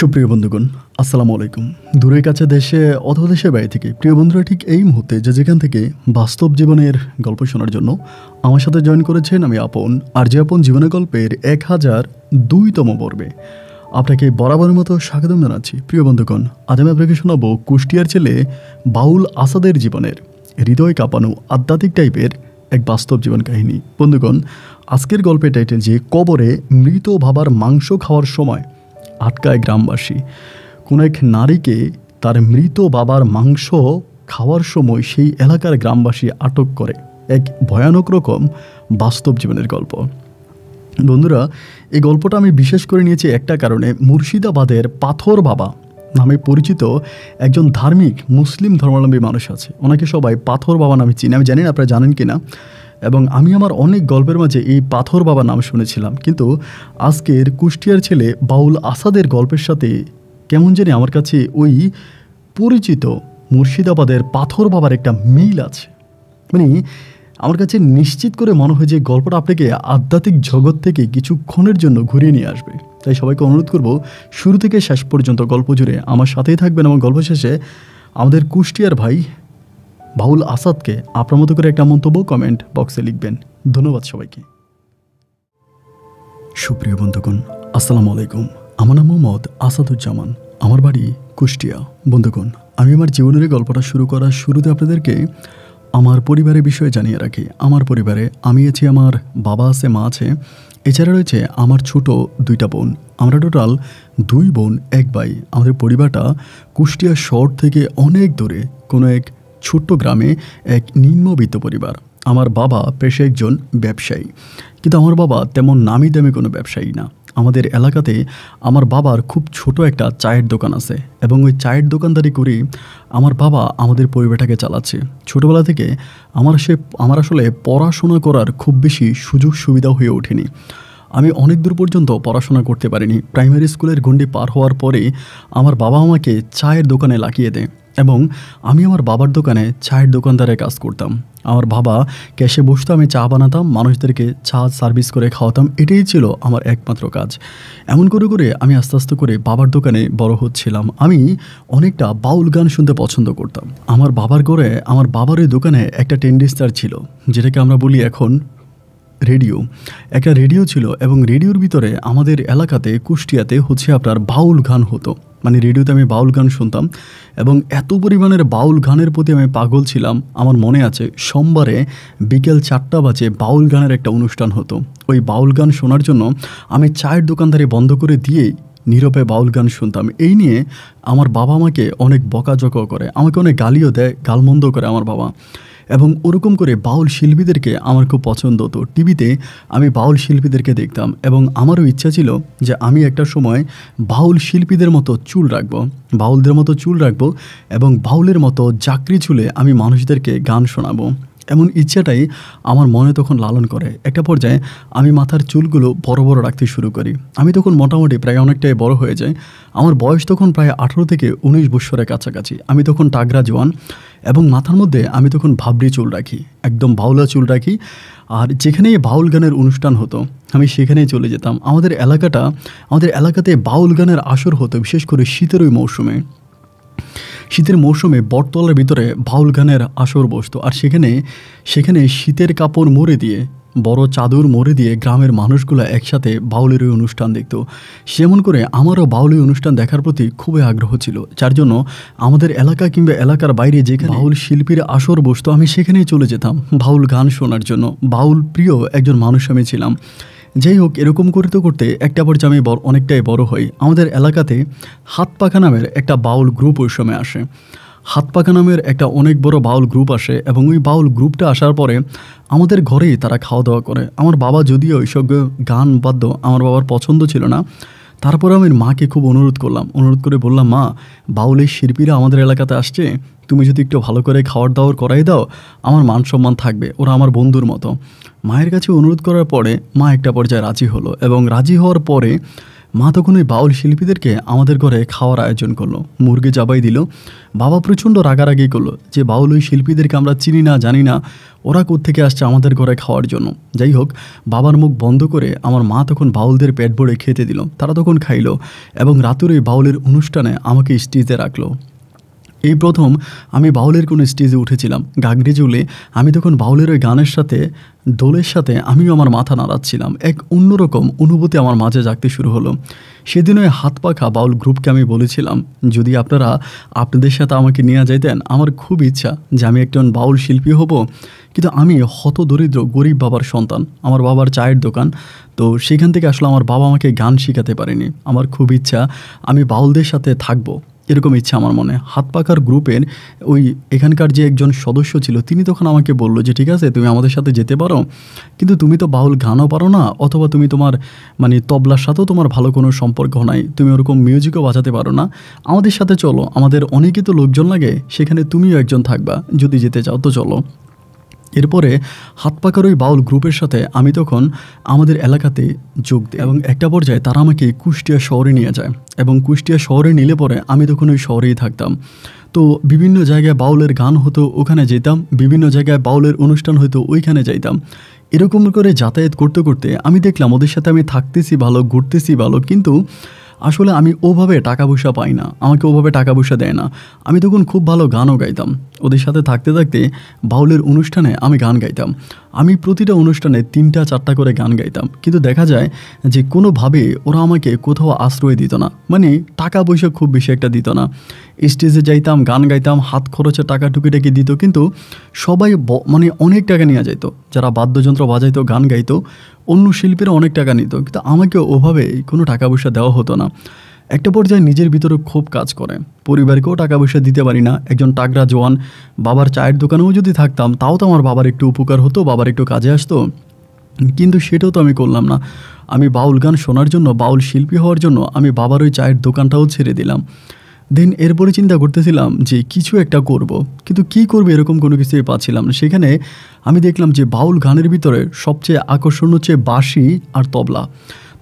সুপ্রিয় বন্ধুগণ আসসালামু আলাইকুম দূরের কাছে দেশে অথবা দেশের বাইরে থেকে প্রিয় বন্ধুরা ঠিক এই মুহূর্তে যে যেখান থেকে বাস্তব জীবনের গল্প শোনার জন্য আমার সাথে জয়েন করেছেন আমি আপন আর যে আপন জীবনের গল্পের এক হাজার দুইতম পর্বে আপনাকে বরাবর মতো স্বাগতম জানাচ্ছি প্রিয় বন্ধুগণ আজ আমি আপনাকে শোনাব কুষ্টিয়ার ছেলে বাউল আসাদের জীবনের হৃদয় কাঁপানো আধ্যাত্মিক টাইপের এক বাস্তব জীবন কাহিনী বন্ধুগণ আজকের গল্পের টাইটেল যে কবরে মৃত ভাবার মাংস খাওয়ার সময় আটকায় গ্রামবাসী কোনো এক নারীকে তার মৃত বাবার মাংস খাওয়ার সময় সেই এলাকার গ্রামবাসী আটক করে এক ভয়ানক রকম বাস্তব জীবনের গল্প বন্ধুরা এই গল্পটা আমি বিশেষ করে নিয়েছি একটা কারণে মুর্শিদাবাদের পাথর বাবা নামে পরিচিত একজন ধার্মিক মুসলিম ধর্মাবলম্বী মানুষ আছে ওনাকে সবাই পাথর বাবা নামে চিনি আমি জানি না আপনারা জানেন কি না এবং আমি আমার অনেক গল্পের মাঝে এই পাথর বাবা নাম শুনেছিলাম কিন্তু আজকের কুষ্টিয়ার ছেলে বাউল আসাদের গল্পের সাথে কেমন জানি আমার কাছে ওই পরিচিত মুর্শিদাবাদের পাথর বাবার একটা মিল আছে মানে আমার কাছে নিশ্চিত করে মনে হয় যে গল্পটা আপনাকে আধ্যাত্মিক জগৎ থেকে কিছুক্ষণের জন্য ঘুরিয়ে নিয়ে আসবে তাই সবাইকে অনুরোধ করব শুরু থেকে শেষ পর্যন্ত গল্প জুড়ে আমার সাথেই থাকবেন এবং গল্প শেষে আমাদের কুষ্টিয়ার ভাই বাউল আসাদকে আপনার মতো করে একটা মন্তব্য কমেন্ট বক্সে লিখবেন ধন্যবাদ সবাইকে সুপ্রিয় বন্ধুগণ আসসালামু আলাইকুম আমার নাম মোহাম্মদ আসাদুজ্জামান আমার বাড়ি কুষ্টিয়া বন্ধুগণ আমি আমার জীবনের গল্পটা শুরু করার শুরুতে আপনাদেরকে আমার পরিবারের বিষয়ে জানিয়ে রাখি আমার পরিবারে আমি আছি আমার বাবা আছে মা আছে এছাড়া রয়েছে আমার ছোট দুইটা বোন আমরা টোটাল দুই বোন এক ভাই আমাদের পরিবারটা কুষ্টিয়া শহর থেকে অনেক দূরে কোনো এক ছোট্ট গ্রামে এক নিম্নবিত্ত পরিবার আমার বাবা পেশে একজন ব্যবসায়ী কিন্তু আমার বাবা তেমন নামি দামি কোনো ব্যবসায়ী না আমাদের এলাকাতে আমার বাবার খুব ছোট একটা চায়ের দোকান আছে এবং ওই চায়ের দোকানদারি করে আমার বাবা আমাদের পরিবারটাকে চালাচ্ছে ছোটোবেলা থেকে আমার সে আমার আসলে পড়াশোনা করার খুব বেশি সুযোগ সুবিধা হয়ে ওঠেনি আমি অনেক দূর পর্যন্ত পড়াশোনা করতে পারিনি প্রাইমারি স্কুলের গণ্ডি পার হওয়ার পরে আমার বাবা আমাকে চায়ের দোকানে লাগিয়ে দেয় এবং আমি আমার বাবার দোকানে চায়ের দোকানদারের কাজ করতাম আমার বাবা ক্যাশে বসতো আমি চা বানাতাম মানুষদেরকে চা সার্ভিস করে খাওয়াতাম এটাই ছিল আমার একমাত্র কাজ এমন করে করে আমি আস্তে আস্তে করে বাবার দোকানে বড় হচ্ছিলাম আমি অনেকটা বাউল গান শুনতে পছন্দ করতাম আমার বাবার ঘরে আমার বাবার ওই দোকানে একটা টেন্ডিস্টার ছিল যেটাকে আমরা বলি এখন রেডিও একটা রেডিও ছিল এবং রেডিওর ভিতরে আমাদের এলাকাতে কুষ্টিয়াতে হচ্ছে আপনার বাউল গান হতো মানে রেডিওতে আমি বাউল গান শুনতাম এবং এত পরিমাণের বাউল গানের প্রতি আমি পাগল ছিলাম আমার মনে আছে সোমবারে বিকেল চারটা বাজে বাউল গানের একটা অনুষ্ঠান হতো ওই বাউল গান শোনার জন্য আমি চায়ের দোকানদারি বন্ধ করে দিয়েই নীরবে বাউল গান শুনতাম এই নিয়ে আমার বাবা আমাকে অনেক বকাঝকাও করে আমাকে অনেক গালিও দেয় গালমন্দও করে আমার বাবা এবং ওরকম করে বাউল শিল্পীদেরকে আমার খুব পছন্দ হতো টিভিতে আমি বাউল শিল্পীদেরকে দেখতাম এবং আমারও ইচ্ছা ছিল যে আমি একটা সময় বাউল শিল্পীদের মতো চুল রাখব বাউলদের মতো চুল রাখব এবং বাউলের মতো চাকরি চুলে আমি মানুষদেরকে গান শোনাবো এমন ইচ্ছাটাই আমার মনে তখন লালন করে একটা পর্যায়ে আমি মাথার চুলগুলো বড় বড় রাখতে শুরু করি আমি তখন মোটামুটি প্রায় অনেকটাই বড় হয়ে যাই আমার বয়স তখন প্রায় আঠেরো থেকে উনিশ বছরের কাছাকাছি আমি তখন টাগরা জোয়ান এবং মাথার মধ্যে আমি তখন ভাবরি চুল রাখি একদম বাউলা চুল রাখি আর যেখানেই বাউল গানের অনুষ্ঠান হতো আমি সেখানেই চলে যেতাম আমাদের এলাকাটা আমাদের এলাকাতে বাউল গানের আসর হতো বিশেষ করে শীতের ওই মৌসুমে শীতের মৌসুমে বটতলার ভিতরে বাউল গানের আসর বসত আর সেখানে সেখানে শীতের কাপড় মরে দিয়ে বড় চাদর মরে দিয়ে গ্রামের মানুষগুলো একসাথে বাউলের ওই অনুষ্ঠান দেখত সেমন করে আমারও বাউলি অনুষ্ঠান দেখার প্রতি খুবই আগ্রহ ছিল যার জন্য আমাদের এলাকা কিংবা এলাকার বাইরে যেখানে বাউল শিল্পীর আসর বসতো আমি সেখানেই চলে যেতাম বাউল গান শোনার জন্য বাউল প্রিয় একজন মানুষ আমি ছিলাম যাই হোক এরকম করতে করতে একটা পর্যায়ে আমি অনেকটাই বড় হই আমাদের এলাকাতে হাত পাখা নামের একটা বাউল গ্রুপ ওই সময় আসে হাত পাখা নামের একটা অনেক বড় বাউল গ্রুপ আসে এবং ওই বাউল গ্রুপটা আসার পরে আমাদের ঘরেই তারা খাওয়া দাওয়া করে আমার বাবা যদিও ওই সব গান বাদ্য আমার বাবার পছন্দ ছিল না তারপর আমি মাকে খুব অনুরোধ করলাম অনুরোধ করে বললাম মা বাউলের শিল্পীরা আমাদের এলাকাতে আসছে তুমি যদি একটু ভালো করে খাওয়ার দাওয়ার করাই দাও আমার মান সম্মান থাকবে ওরা আমার বন্ধুর মতো মায়ের কাছে অনুরোধ করার পরে মা একটা পর্যায়ে রাজি হলো এবং রাজি হওয়ার পরে মা তখন ওই বাউল শিল্পীদেরকে আমাদের ঘরে খাওয়ার আয়োজন করলো মুরগি জাবাই দিল বাবা প্রচণ্ড রাগারাগি করলো যে বাউল ওই শিল্পীদেরকে আমরা চিনি না জানি না ওরা কোত্থেকে আসছে আমাদের ঘরে খাওয়ার জন্য যাই হোক বাবার মুখ বন্ধ করে আমার মা তখন বাউলদের পেট ভরে খেতে দিল তারা তখন খাইল এবং রাতুর ওই বাউলের অনুষ্ঠানে আমাকে স্টেজে রাখলো এই প্রথম আমি বাউলের কোনো স্টেজে উঠেছিলাম গাগরি জুলে আমি তখন বাউলের ওই গানের সাথে দোলের সাথে আমিও আমার মাথা নাড়াচ্ছিলাম এক অন্যরকম অনুভূতি আমার মাঝে জাগতে শুরু হলো সেদিন ওই হাত পাখা বাউল গ্রুপকে আমি বলেছিলাম যদি আপনারা আপনাদের সাথে আমাকে নিয়ে যেতেন আমার খুব ইচ্ছা যে আমি একজন বাউল শিল্পী হব কিন্তু আমি হত দরিদ্র গরিব বাবার সন্তান আমার বাবার চায়ের দোকান তো সেখান থেকে আসলে আমার বাবা আমাকে গান শেখাতে পারেনি আমার খুব ইচ্ছা আমি বাউলদের সাথে থাকবো এরকম ইচ্ছে আমার মনে হাত পাখার গ্রুপের ওই এখানকার যে একজন সদস্য ছিল তিনি তখন আমাকে বলল যে ঠিক আছে তুমি আমাদের সাথে যেতে পারো কিন্তু তুমি তো বাউল গানও পারো না অথবা তুমি তোমার মানে তবলার সাথেও তোমার ভালো কোনো সম্পর্ক নাই তুমি ওরকম মিউজিকও বাজাতে পারো না আমাদের সাথে চলো আমাদের অনেকই তো লোকজন লাগে সেখানে তুমিও একজন থাকবা যদি যেতে চাও তো চলো এরপরে হাতপাকার ওই বাউল গ্রুপের সাথে আমি তখন আমাদের এলাকাতে যোগ দিই এবং একটা পর্যায়ে তারা আমাকে কুষ্টিয়া শহরে নিয়ে যায় এবং কুষ্টিয়া শহরে নিলে পরে আমি তখন ওই শহরেই থাকতাম তো বিভিন্ন জায়গায় বাউলের গান হতো ওখানে যেতাম বিভিন্ন জায়গায় বাউলের অনুষ্ঠান হতো ওইখানে যাইতাম এরকম করে যাতায়াত করতে করতে আমি দেখলাম ওদের সাথে আমি থাকতেছি ভালো ঘুরতেছি ভালো কিন্তু আসলে আমি ওভাবে টাকা পয়সা পাই না আমাকে ওভাবে টাকা পয়সা দেয় না আমি তখন খুব ভালো গানও গাইতাম ওদের সাথে থাকতে থাকতে বাউলের অনুষ্ঠানে আমি গান গাইতাম আমি প্রতিটা অনুষ্ঠানে তিনটা চারটা করে গান গাইতাম কিন্তু দেখা যায় যে কোনোভাবে ওরা আমাকে কোথাও আশ্রয় দিত না মানে টাকা পয়সা খুব বেশি একটা দিত না স্টেজে যাইতাম গান গাইতাম হাত খরচে টাকা টুকিটাকি দিত কিন্তু সবাই মানে অনেক টাকা নিয়ে যেত যারা বাদ্যযন্ত্র বাজাইতো গান গাইতো অন্য শিল্পীরা অনেক টাকা নিত কিন্তু আমাকে ওভাবে কোনো টাকা পয়সা দেওয়া হতো না একটা পর্যায়ে নিজের ভিতরে খুব কাজ করে পরিবারকেও টাকা পয়সা দিতে পারি না একজন টাকরা জোয়ান বাবার চায়ের দোকানেও যদি থাকতাম তাও তো আমার বাবার একটু উপকার হতো বাবার একটু কাজে আসতো কিন্তু সেটাও তো আমি করলাম না আমি বাউল গান শোনার জন্য বাউল শিল্পী হওয়ার জন্য আমি বাবার ওই চায়ের দোকানটাও ছেড়ে দিলাম দেন এরপরে চিন্তা করতেছিলাম যে কিছু একটা করব। কিন্তু কি করবে এরকম কোনো কিছুই পাচ্ছিলাম সেখানে আমি দেখলাম যে বাউল গানের ভিতরে সবচেয়ে আকর্ষণ হচ্ছে বাঁশি আর তবলা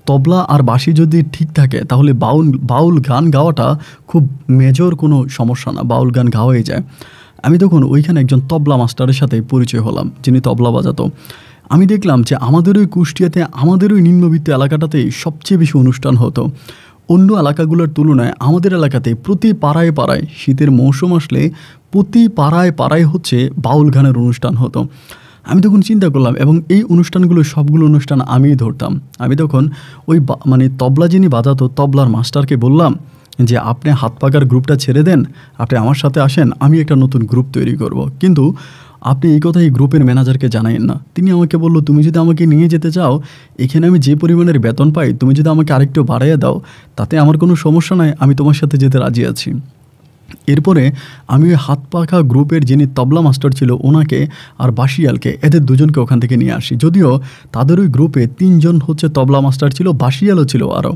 তবলা আর বাঁশি যদি ঠিক থাকে তাহলে বাউল বাউল গান গাওয়াটা খুব মেজর কোনো সমস্যা না বাউল গান গাওয়াই যায় আমি তখন ওইখানে একজন তবলা মাস্টারের সাথে পরিচয় হলাম যিনি তবলা বাজাতো আমি দেখলাম যে আমাদের ওই কুষ্টিয়াতে আমাদের ওই নিম্নবিত্ত এলাকাটাতেই সবচেয়ে বেশি অনুষ্ঠান হতো অন্য এলাকাগুলোর তুলনায় আমাদের এলাকাতে প্রতি পাড়ায় পাড়ায় শীতের মৌসুম আসলে প্রতি পাড়ায় পাড়ায় হচ্ছে বাউল গানের অনুষ্ঠান হতো আমি তখন চিন্তা করলাম এবং এই অনুষ্ঠানগুলো সবগুলো অনুষ্ঠান আমিই ধরতাম আমি তখন ওই মানে তবলা যিনি বাজাতো তবলার মাস্টারকে বললাম যে আপনি হাত পাকার গ্রুপটা ছেড়ে দেন আপনি আমার সাথে আসেন আমি একটা নতুন গ্রুপ তৈরি করব। কিন্তু আপনি এই কথা এই গ্রুপের ম্যানেজারকে জানাইন না তিনি আমাকে বলল তুমি যদি আমাকে নিয়ে যেতে চাও এখানে আমি যে পরিমাণের বেতন পাই তুমি যদি আমাকে আরেকটু বাড়াইয়া দাও তাতে আমার কোনো সমস্যা নাই আমি তোমার সাথে যেতে রাজি আছি এরপরে আমি ওই হাত পাখা গ্রুপের যিনি তবলা মাস্টার ছিল ওনাকে আর বাসিয়ালকে এদের দুজনকে ওখান থেকে নিয়ে আসি যদিও তাদের ওই গ্রুপে তিনজন হচ্ছে তবলা মাস্টার ছিল বাসিয়ালও ছিল আরও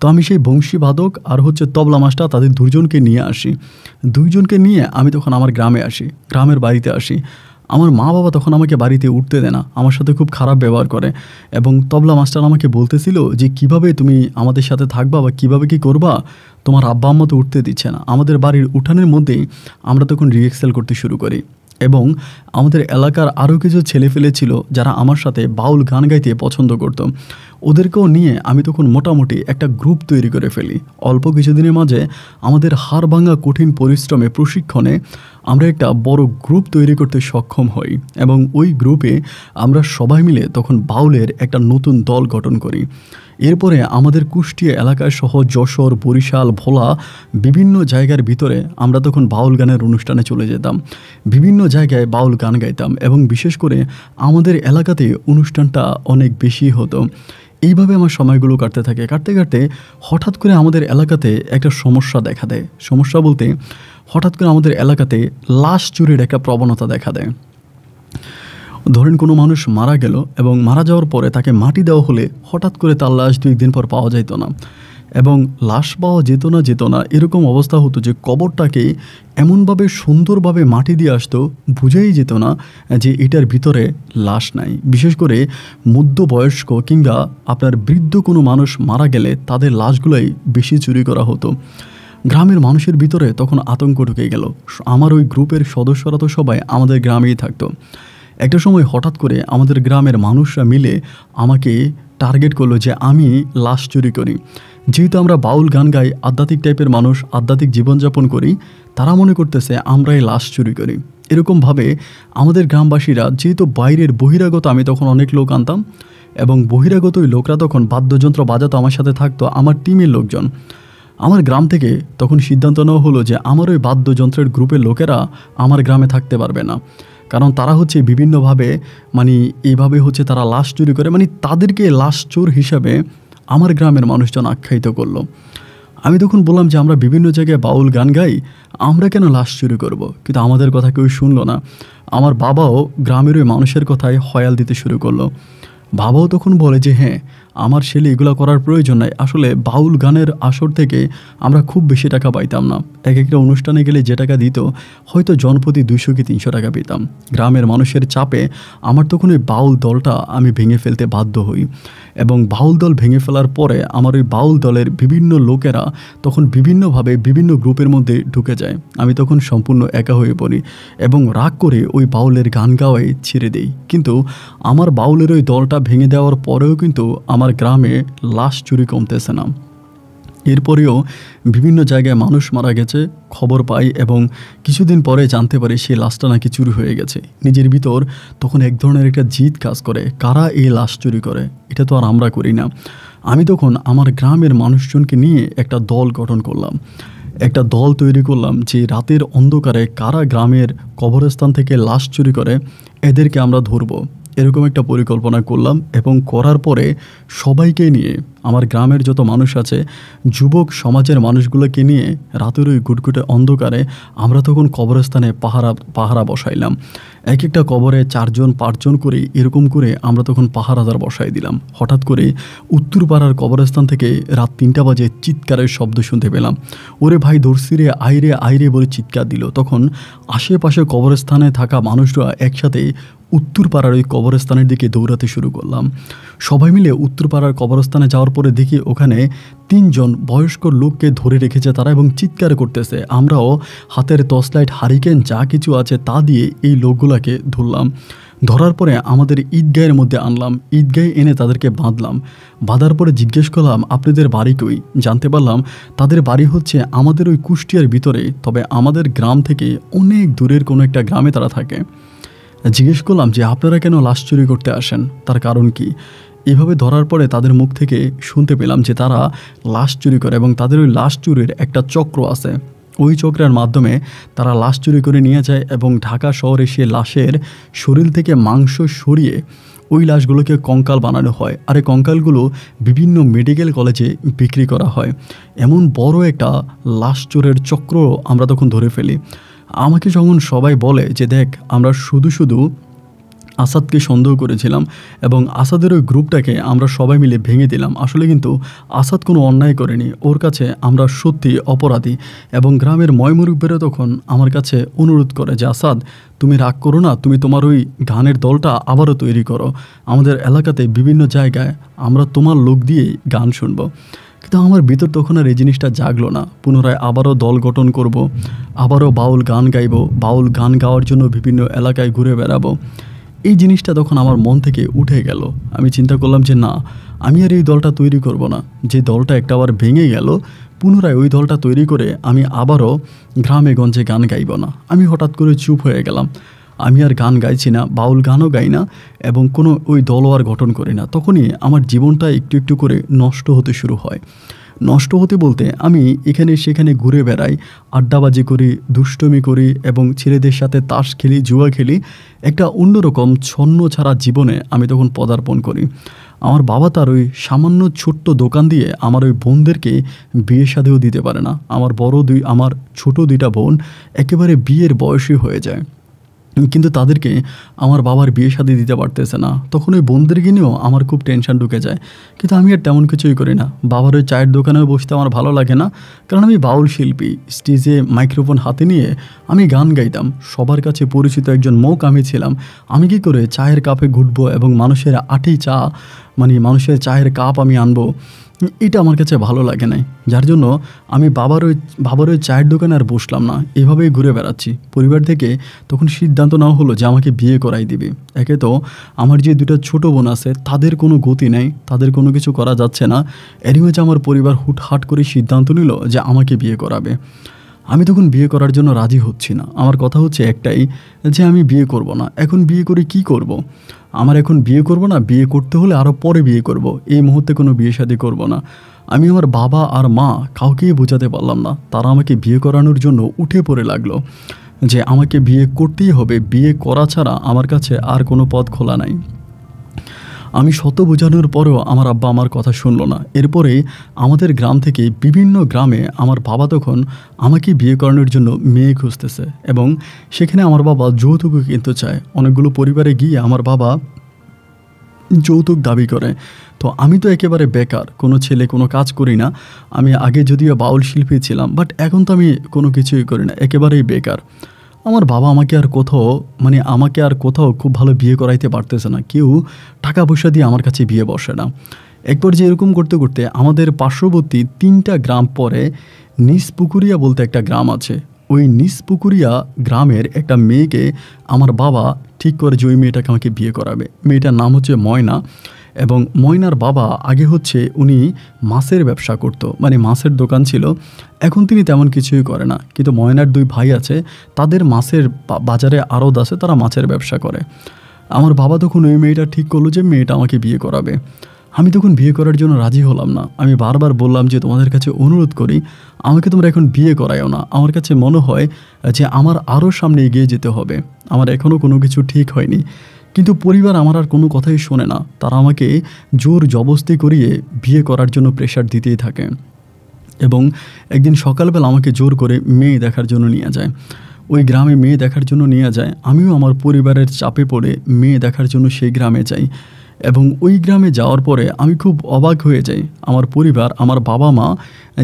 তো আমি সেই বংশীবাদক আর হচ্ছে তবলা মাস্টার তাদের দুজনকে নিয়ে আসি দুইজনকে নিয়ে আমি তখন আমার গ্রামে আসি গ্রামের বাড়িতে আসি আমার মা বাবা তখন আমাকে বাড়িতে উঠতে দেয় না আমার সাথে খুব খারাপ ব্যবহার করে এবং তবলা মাস্টার আমাকে বলতেছিল যে কিভাবে তুমি আমাদের সাথে থাকবা বা কিভাবে কি করবা তোমার আব্বা আম্মা তো উঠতে দিচ্ছে না আমাদের বাড়ির উঠানের মধ্যেই আমরা তখন রিএক্সেল করতে শুরু করি এবং আমাদের এলাকার আরও কিছু ছেলেফেলে ছিল যারা আমার সাথে বাউল গান গাইতে পছন্দ করত ওদেরকেও নিয়ে আমি তখন মোটামুটি একটা গ্রুপ তৈরি করে ফেলি অল্প কিছুদিনের মাঝে আমাদের হার ভাঙা কঠিন পরিশ্রমে প্রশিক্ষণে আমরা একটা বড় গ্রুপ তৈরি করতে সক্ষম হই এবং ওই গ্রুপে আমরা সবাই মিলে তখন বাউলের একটা নতুন দল গঠন করি এরপরে আমাদের কুষ্টিয়া এলাকায় সহ যশোর বরিশাল ভোলা বিভিন্ন জায়গার ভিতরে আমরা তখন বাউল গানের অনুষ্ঠানে চলে যেতাম বিভিন্ন জায়গায় বাউল গান গাইতাম এবং বিশেষ করে আমাদের এলাকাতে অনুষ্ঠানটা অনেক বেশি হতো এইভাবে আমার সময়গুলো কাটতে থাকে কাটতে কাটতে হঠাৎ করে আমাদের এলাকাতে একটা সমস্যা দেখা দেয় সমস্যা বলতে হঠাৎ করে আমাদের এলাকাতে লাশ চুরির একটা প্রবণতা দেখা দেয় ধরেন কোনো মানুষ মারা গেল এবং মারা যাওয়ার পরে তাকে মাটি দেওয়া হলে হঠাৎ করে তার লাশ দুই দিন পর পাওয়া যেত না এবং লাশ পাওয়া যেত না যেত না এরকম অবস্থা হতো যে কবরটাকে এমনভাবে সুন্দরভাবে মাটি দিয়ে আসতো বুঝেই যেত না যে এটার ভিতরে লাশ নাই বিশেষ করে মধ্যবয়স্ক কিংবা আপনার বৃদ্ধ কোনো মানুষ মারা গেলে তাদের লাশগুলোই বেশি চুরি করা হতো গ্রামের মানুষের ভিতরে তখন আতঙ্ক ঢুকে গেল আমার ওই গ্রুপের সদস্যরা তো সবাই আমাদের গ্রামেই থাকতো একটা সময় হঠাৎ করে আমাদের গ্রামের মানুষরা মিলে আমাকে টার্গেট করলো যে আমি লাশ চুরি করি যেহেতু আমরা বাউল গান গাই আধ্যাত্মিক টাইপের মানুষ আধ্যাত্মিক জীবনযাপন করি তারা মনে করতেছে আমরাই লাশ চুরি করি এরকমভাবে আমাদের গ্রামবাসীরা যেহেতু বাইরের বহিরাগত আমি তখন অনেক লোক আনতাম এবং বহিরাগতই লোকরা তখন বাদ্যযন্ত্র বাজাতো আমার সাথে থাকতো আমার টিমের লোকজন আমার গ্রাম থেকে তখন সিদ্ধান্ত নেওয়া হলো যে আমার ওই বাদ্যযন্ত্রের গ্রুপের লোকেরা আমার গ্রামে থাকতে পারবে না কারণ তারা হচ্ছে বিভিন্নভাবে মানে এইভাবে হচ্ছে তারা লাশ চুরি করে মানে তাদেরকে লাশ চোর হিসাবে আমার গ্রামের মানুষজন আখ্যায়িত করলো আমি তখন বললাম যে আমরা বিভিন্ন জায়গায় বাউল গান গাই আমরা কেন লাশ চুরি করব। কিন্তু আমাদের কথা কেউ শুনলো না আমার বাবাও গ্রামের ওই মানুষের কথায় হয়াল দিতে শুরু করলো বাবাও তখন বলে যে হ্যাঁ আমার ছেলে এগুলো করার প্রয়োজন নাই আসলে বাউল গানের আসর থেকে আমরা খুব বেশি টাকা পাইতাম না এক একটা অনুষ্ঠানে গেলে যে টাকা দিত হয়তো জনপ্রতি দুইশো কি তিনশো টাকা পেতাম গ্রামের মানুষের চাপে আমার তখন ওই বাউল দলটা আমি ভেঙে ফেলতে বাধ্য হই এবং বাউল দল ভেঙে ফেলার পরে আমার ওই বাউল দলের বিভিন্ন লোকেরা তখন বিভিন্নভাবে বিভিন্ন গ্রুপের মধ্যে ঢুকে যায় আমি তখন সম্পূর্ণ একা হয়ে পড়ি এবং রাগ করে ওই বাউলের গান গাওয়াই ছেড়ে দিই কিন্তু আমার বাউলের ওই দলটা ভেঙে দেওয়ার পরেও কিন্তু আমার গ্রামে লাশ চুরি কমতেছে না এরপরেও বিভিন্ন জায়গায় মানুষ মারা গেছে খবর পাই এবং কিছুদিন পরে জানতে পারি সেই লাশটা নাকি চুরি হয়ে গেছে নিজের ভিতর তখন এক ধরনের একটা জিদ কাজ করে কারা এই লাশ চুরি করে এটা তো আর আমরা করি না আমি তখন আমার গ্রামের মানুষজনকে নিয়ে একটা দল গঠন করলাম একটা দল তৈরি করলাম যে রাতের অন্ধকারে কারা গ্রামের কবরস্থান থেকে লাশ চুরি করে এদেরকে আমরা ধরবো এরকম একটা পরিকল্পনা করলাম এবং করার পরে সবাইকে নিয়ে আমার গ্রামের যত মানুষ আছে যুবক সমাজের মানুষগুলোকে নিয়ে রাতের ওই গুটগুটে অন্ধকারে আমরা তখন কবরস্থানে পাহারা পাহারা বসাইলাম এক একটা কবরে চারজন পাঁচজন করে এরকম করে আমরা তখন পাহারাদার বসাই দিলাম হঠাৎ করে উত্তরপাড়ার কবরস্থান থেকে রাত তিনটা বাজে চিৎকারের শব্দ শুনতে পেলাম ওরে ভাই রে আইরে আইরে বলে চিৎকার দিল তখন আশেপাশে কবরস্থানে থাকা মানুষরা একসাথে উত্তরপাড়ার ওই কবরস্থানের দিকে দৌড়াতে শুরু করলাম সবাই মিলে উত্তরপাড়ার কবরস্থানে যাওয়ার পরে দেখি ওখানে তিনজন বয়স্ক লোককে ধরে রেখেছে তারা এবং চিৎকার করতেছে আমরাও হাতের টর্চলাইট হারিকেন যা কিছু আছে তা দিয়ে এই লোকগুলাকে ধরলাম ধরার পরে আমাদের ঈদগাহের মধ্যে আনলাম ঈদগাহে এনে তাদেরকে বাঁধলাম বাঁধার পরে জিজ্ঞেস করলাম আপনাদের বাড়ি কই জানতে পারলাম তাদের বাড়ি হচ্ছে আমাদের ওই কুষ্টিয়ার ভিতরে তবে আমাদের গ্রাম থেকে অনেক দূরের কোনো একটা গ্রামে তারা থাকে জিজ্ঞেস করলাম যে আপনারা কেন লাশ চুরি করতে আসেন তার কারণ কি এভাবে ধরার পরে তাদের মুখ থেকে শুনতে পেলাম যে তারা লাশ চুরি করে এবং তাদের ওই লাশ চুরির একটা চক্র আছে ওই চক্রের মাধ্যমে তারা লাশ চুরি করে নিয়ে যায় এবং ঢাকা শহরে সে লাশের শরীর থেকে মাংস সরিয়ে ওই লাশগুলোকে কঙ্কাল বানানো হয় আর এই কঙ্কালগুলো বিভিন্ন মেডিকেল কলেজে বিক্রি করা হয় এমন বড় একটা লাশ চোরের চক্র আমরা তখন ধরে ফেলি আমাকে যখন সবাই বলে যে দেখ আমরা শুধু শুধু আসাদকে সন্দেহ করেছিলাম এবং আসাদের ওই গ্রুপটাকে আমরা সবাই মিলে ভেঙে দিলাম আসলে কিন্তু আসাদ কোনো অন্যায় করেনি ওর কাছে আমরা সত্যি অপরাধী এবং গ্রামের ময়মুরুব্বেরা তখন আমার কাছে অনুরোধ করে যে আসাদ তুমি রাগ করো না তুমি তোমার ওই গানের দলটা আবারও তৈরি করো আমাদের এলাকাতে বিভিন্ন জায়গায় আমরা তোমার লোক দিয়েই গান শুনবো কিন্তু আমার ভিতর তখন আর এই জিনিসটা জাগলো না পুনরায় আবারও দল গঠন করব। আবারও বাউল গান গাইব বাউল গান গাওয়ার জন্য বিভিন্ন এলাকায় ঘুরে বেড়াবো এই জিনিসটা তখন আমার মন থেকে উঠে গেল আমি চিন্তা করলাম যে না আমি আর এই দলটা তৈরি করব না যে দলটা একটা আবার ভেঙে গেল পুনরায় ওই দলটা তৈরি করে আমি আবারও গ্রামে গঞ্জে গান গাইব না আমি হঠাৎ করে চুপ হয়ে গেলাম আমি আর গান গাইছি না বাউল গানও গাই না এবং কোনো ওই দলও আর গঠন করি না তখনই আমার জীবনটা একটু একটু করে নষ্ট হতে শুরু হয় নষ্ট হতে বলতে আমি এখানে সেখানে ঘুরে বেড়াই আড্ডাবাজি করি দুষ্টমি করি এবং ছেলেদের সাথে তাস খেলি জুয়া খেলি একটা অন্যরকম ছন্ন ছাড়া জীবনে আমি তখন পদার্পণ করি আমার বাবা তার ওই সামান্য ছোট্ট দোকান দিয়ে আমার ওই বোনদেরকে বিয়ে সাদেও দিতে পারে না আমার বড় দুই আমার ছোট দুইটা বোন একেবারে বিয়ের বয়সী হয়ে যায় কিন্তু তাদেরকে আমার বাবার বিয়ে শাদি দিতে পারতেছে না তখন ওই বোনদেরকে নিয়েও আমার খুব টেনশন ঢুকে যায় কিন্তু আমি আর তেমন কিছুই করি না বাবার ওই চায়ের দোকানেও বসতে আমার ভালো লাগে না কারণ আমি বাউল শিল্পী স্টেজে মাইক্রোফোন হাতে নিয়ে আমি গান গাইতাম সবার কাছে পরিচিত একজন মৌক আমি ছিলাম আমি কি করে চায়ের কাপে ঘুটবো এবং মানুষের আটি চা মানে মানুষের চায়ের কাপ আমি আনবো এটা আমার কাছে ভালো লাগে নাই যার জন্য আমি বাবার ওই বাবার ওই চায়ের দোকানে আর বসলাম না এভাবেই ঘুরে বেড়াচ্ছি পরিবার থেকে তখন সিদ্ধান্ত নেওয়া হলো যে আমাকে বিয়ে করাই দিবে একে তো আমার যে দুটা ছোট বোন আছে তাদের কোনো গতি নেই তাদের কোনো কিছু করা যাচ্ছে না এরই মাঝে আমার পরিবার হুটহাট করে সিদ্ধান্ত নিল যে আমাকে বিয়ে করাবে আমি তখন বিয়ে করার জন্য রাজি হচ্ছি না আমার কথা হচ্ছে একটাই যে আমি বিয়ে করব না এখন বিয়ে করে কি করব। আমার এখন বিয়ে করব না বিয়ে করতে হলে আরও পরে বিয়ে করব। এই মুহূর্তে কোনো বিয়ে শাদি করব না আমি আমার বাবা আর মা কাউকেই বোঝাতে পারলাম না তারা আমাকে বিয়ে করানোর জন্য উঠে পড়ে লাগলো যে আমাকে বিয়ে করতেই হবে বিয়ে করা ছাড়া আমার কাছে আর কোনো পথ খোলা নাই আমি শত বোঝানোর পরেও আমার আব্বা আমার কথা শুনল না এরপরে আমাদের গ্রাম থেকে বিভিন্ন গ্রামে আমার বাবা তখন আমাকে বিয়ে করানোর জন্য মেয়ে খুঁজতেছে এবং সেখানে আমার বাবা যৌতুক কিনতে চায় অনেকগুলো পরিবারে গিয়ে আমার বাবা যৌতুক দাবি করে তো আমি তো একেবারে বেকার কোনো ছেলে কোনো কাজ করি না আমি আগে যদিও বাউল শিল্পী ছিলাম বাট এখন তো আমি কোনো কিছুই করি না একেবারেই বেকার আমার বাবা আমাকে আর কোথাও মানে আমাকে আর কোথাও খুব ভালো বিয়ে করাইতে পারতেছে না কেউ টাকা পয়সা দিয়ে আমার কাছে বিয়ে বসে না একবার যে এরকম করতে করতে আমাদের পার্শ্ববর্তী তিনটা গ্রাম পরে পুকুরিয়া বলতে একটা গ্রাম আছে ওই পুকুরিয়া গ্রামের একটা মেয়েকে আমার বাবা ঠিক করে যে ওই মেয়েটাকে আমাকে বিয়ে করাবে মেয়েটার নাম হচ্ছে ময়না এবং ময়নার বাবা আগে হচ্ছে উনি মাছের ব্যবসা করত মানে মাছের দোকান ছিল এখন তিনি তেমন কিছুই করে না কিন্তু ময়নার দুই ভাই আছে তাদের মাছের বাজারে আরও আছে তারা মাছের ব্যবসা করে আমার বাবা তখন ওই মেয়েটা ঠিক করলো যে মেয়েটা আমাকে বিয়ে করাবে আমি তখন বিয়ে করার জন্য রাজি হলাম না আমি বারবার বললাম যে তোমাদের কাছে অনুরোধ করি আমাকে তোমরা এখন বিয়ে করায়ও না আমার কাছে মনে হয় যে আমার আরও সামনে এগিয়ে যেতে হবে আমার এখনও কোনো কিছু ঠিক হয়নি কিন্তু পরিবার আমার আর কোনো কথাই শোনে না তারা আমাকে জোর জবস্তি করিয়ে বিয়ে করার জন্য প্রেশার দিতেই থাকে এবং একদিন সকালবেলা আমাকে জোর করে মেয়ে দেখার জন্য নিয়ে যায় ওই গ্রামে মেয়ে দেখার জন্য নিয়ে যায় আমিও আমার পরিবারের চাপে পড়ে মেয়ে দেখার জন্য সেই গ্রামে যাই এবং ওই গ্রামে যাওয়ার পরে আমি খুব অবাক হয়ে যাই আমার পরিবার আমার বাবা মা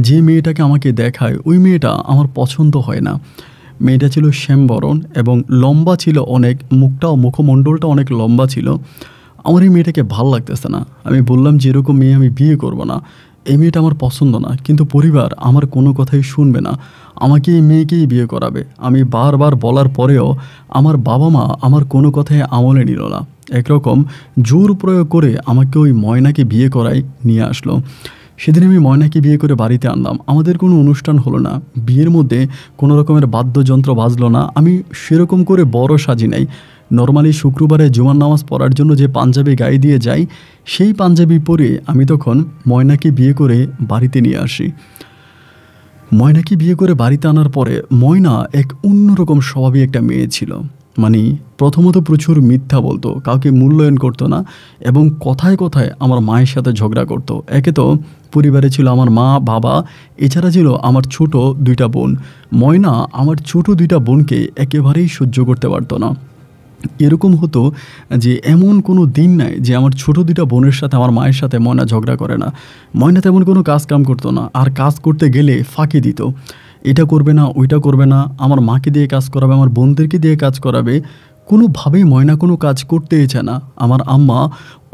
যে মেয়েটাকে আমাকে দেখায় ওই মেয়েটা আমার পছন্দ হয় না মেয়েটা ছিল শ্যামবরণ এবং লম্বা ছিল অনেক মুখটাও মুখমণ্ডলটা অনেক লম্বা ছিল আমার এই মেয়েটাকে ভাল লাগতেছে না আমি বললাম যে এরকম মেয়ে আমি বিয়ে করব না এই মেয়েটা আমার পছন্দ না কিন্তু পরিবার আমার কোনো কথাই শুনবে না আমাকে এই মেয়েকেই বিয়ে করাবে আমি বারবার বলার পরেও আমার বাবা মা আমার কোনো কথায় আমলে নিল না একরকম জোর প্রয়োগ করে আমাকে ওই ময়নাকে বিয়ে করাই নিয়ে আসলো সেদিন আমি ময়নাকে বিয়ে করে বাড়িতে আনলাম আমাদের কোনো অনুষ্ঠান হলো না বিয়ের মধ্যে কোনো রকমের বাদ্যযন্ত্র বাজলো না আমি সেরকম করে বড় সাজি নাই নর্মালি শুক্রবারে জুমার নামাজ পড়ার জন্য যে পাঞ্জাবি গায়ে দিয়ে যাই সেই পাঞ্জাবি পরে আমি তখন ময়নাকে বিয়ে করে বাড়িতে নিয়ে আসি ময়নাকে বিয়ে করে বাড়িতে আনার পরে ময়না এক অন্যরকম স্বভাবই একটা মেয়ে ছিল মানে প্রথমত প্রচুর মিথ্যা বলতো কাউকে মূল্যায়ন করতো না এবং কথায় কথায় আমার মায়ের সাথে ঝগড়া করতো একে তো পরিবারে ছিল আমার মা বাবা এছাড়া ছিল আমার ছোট দুইটা বোন ময়না আমার ছোট দুইটা বোনকে একেবারেই সহ্য করতে পারত না এরকম হতো যে এমন কোনো দিন নাই যে আমার ছোট দুটা বোনের সাথে আমার মায়ের সাথে ময়না ঝগড়া করে না ময়না তেমন কোনো কাজ কাম করতো না আর কাজ করতে গেলে ফাঁকি দিত এটা করবে না ওইটা করবে না আমার মাকে দিয়ে কাজ করাবে আমার বোনদেরকে দিয়ে কাজ করাবে কোনোভাবেই ময়না কোনো কাজ করতে চায় না আমার আম্মা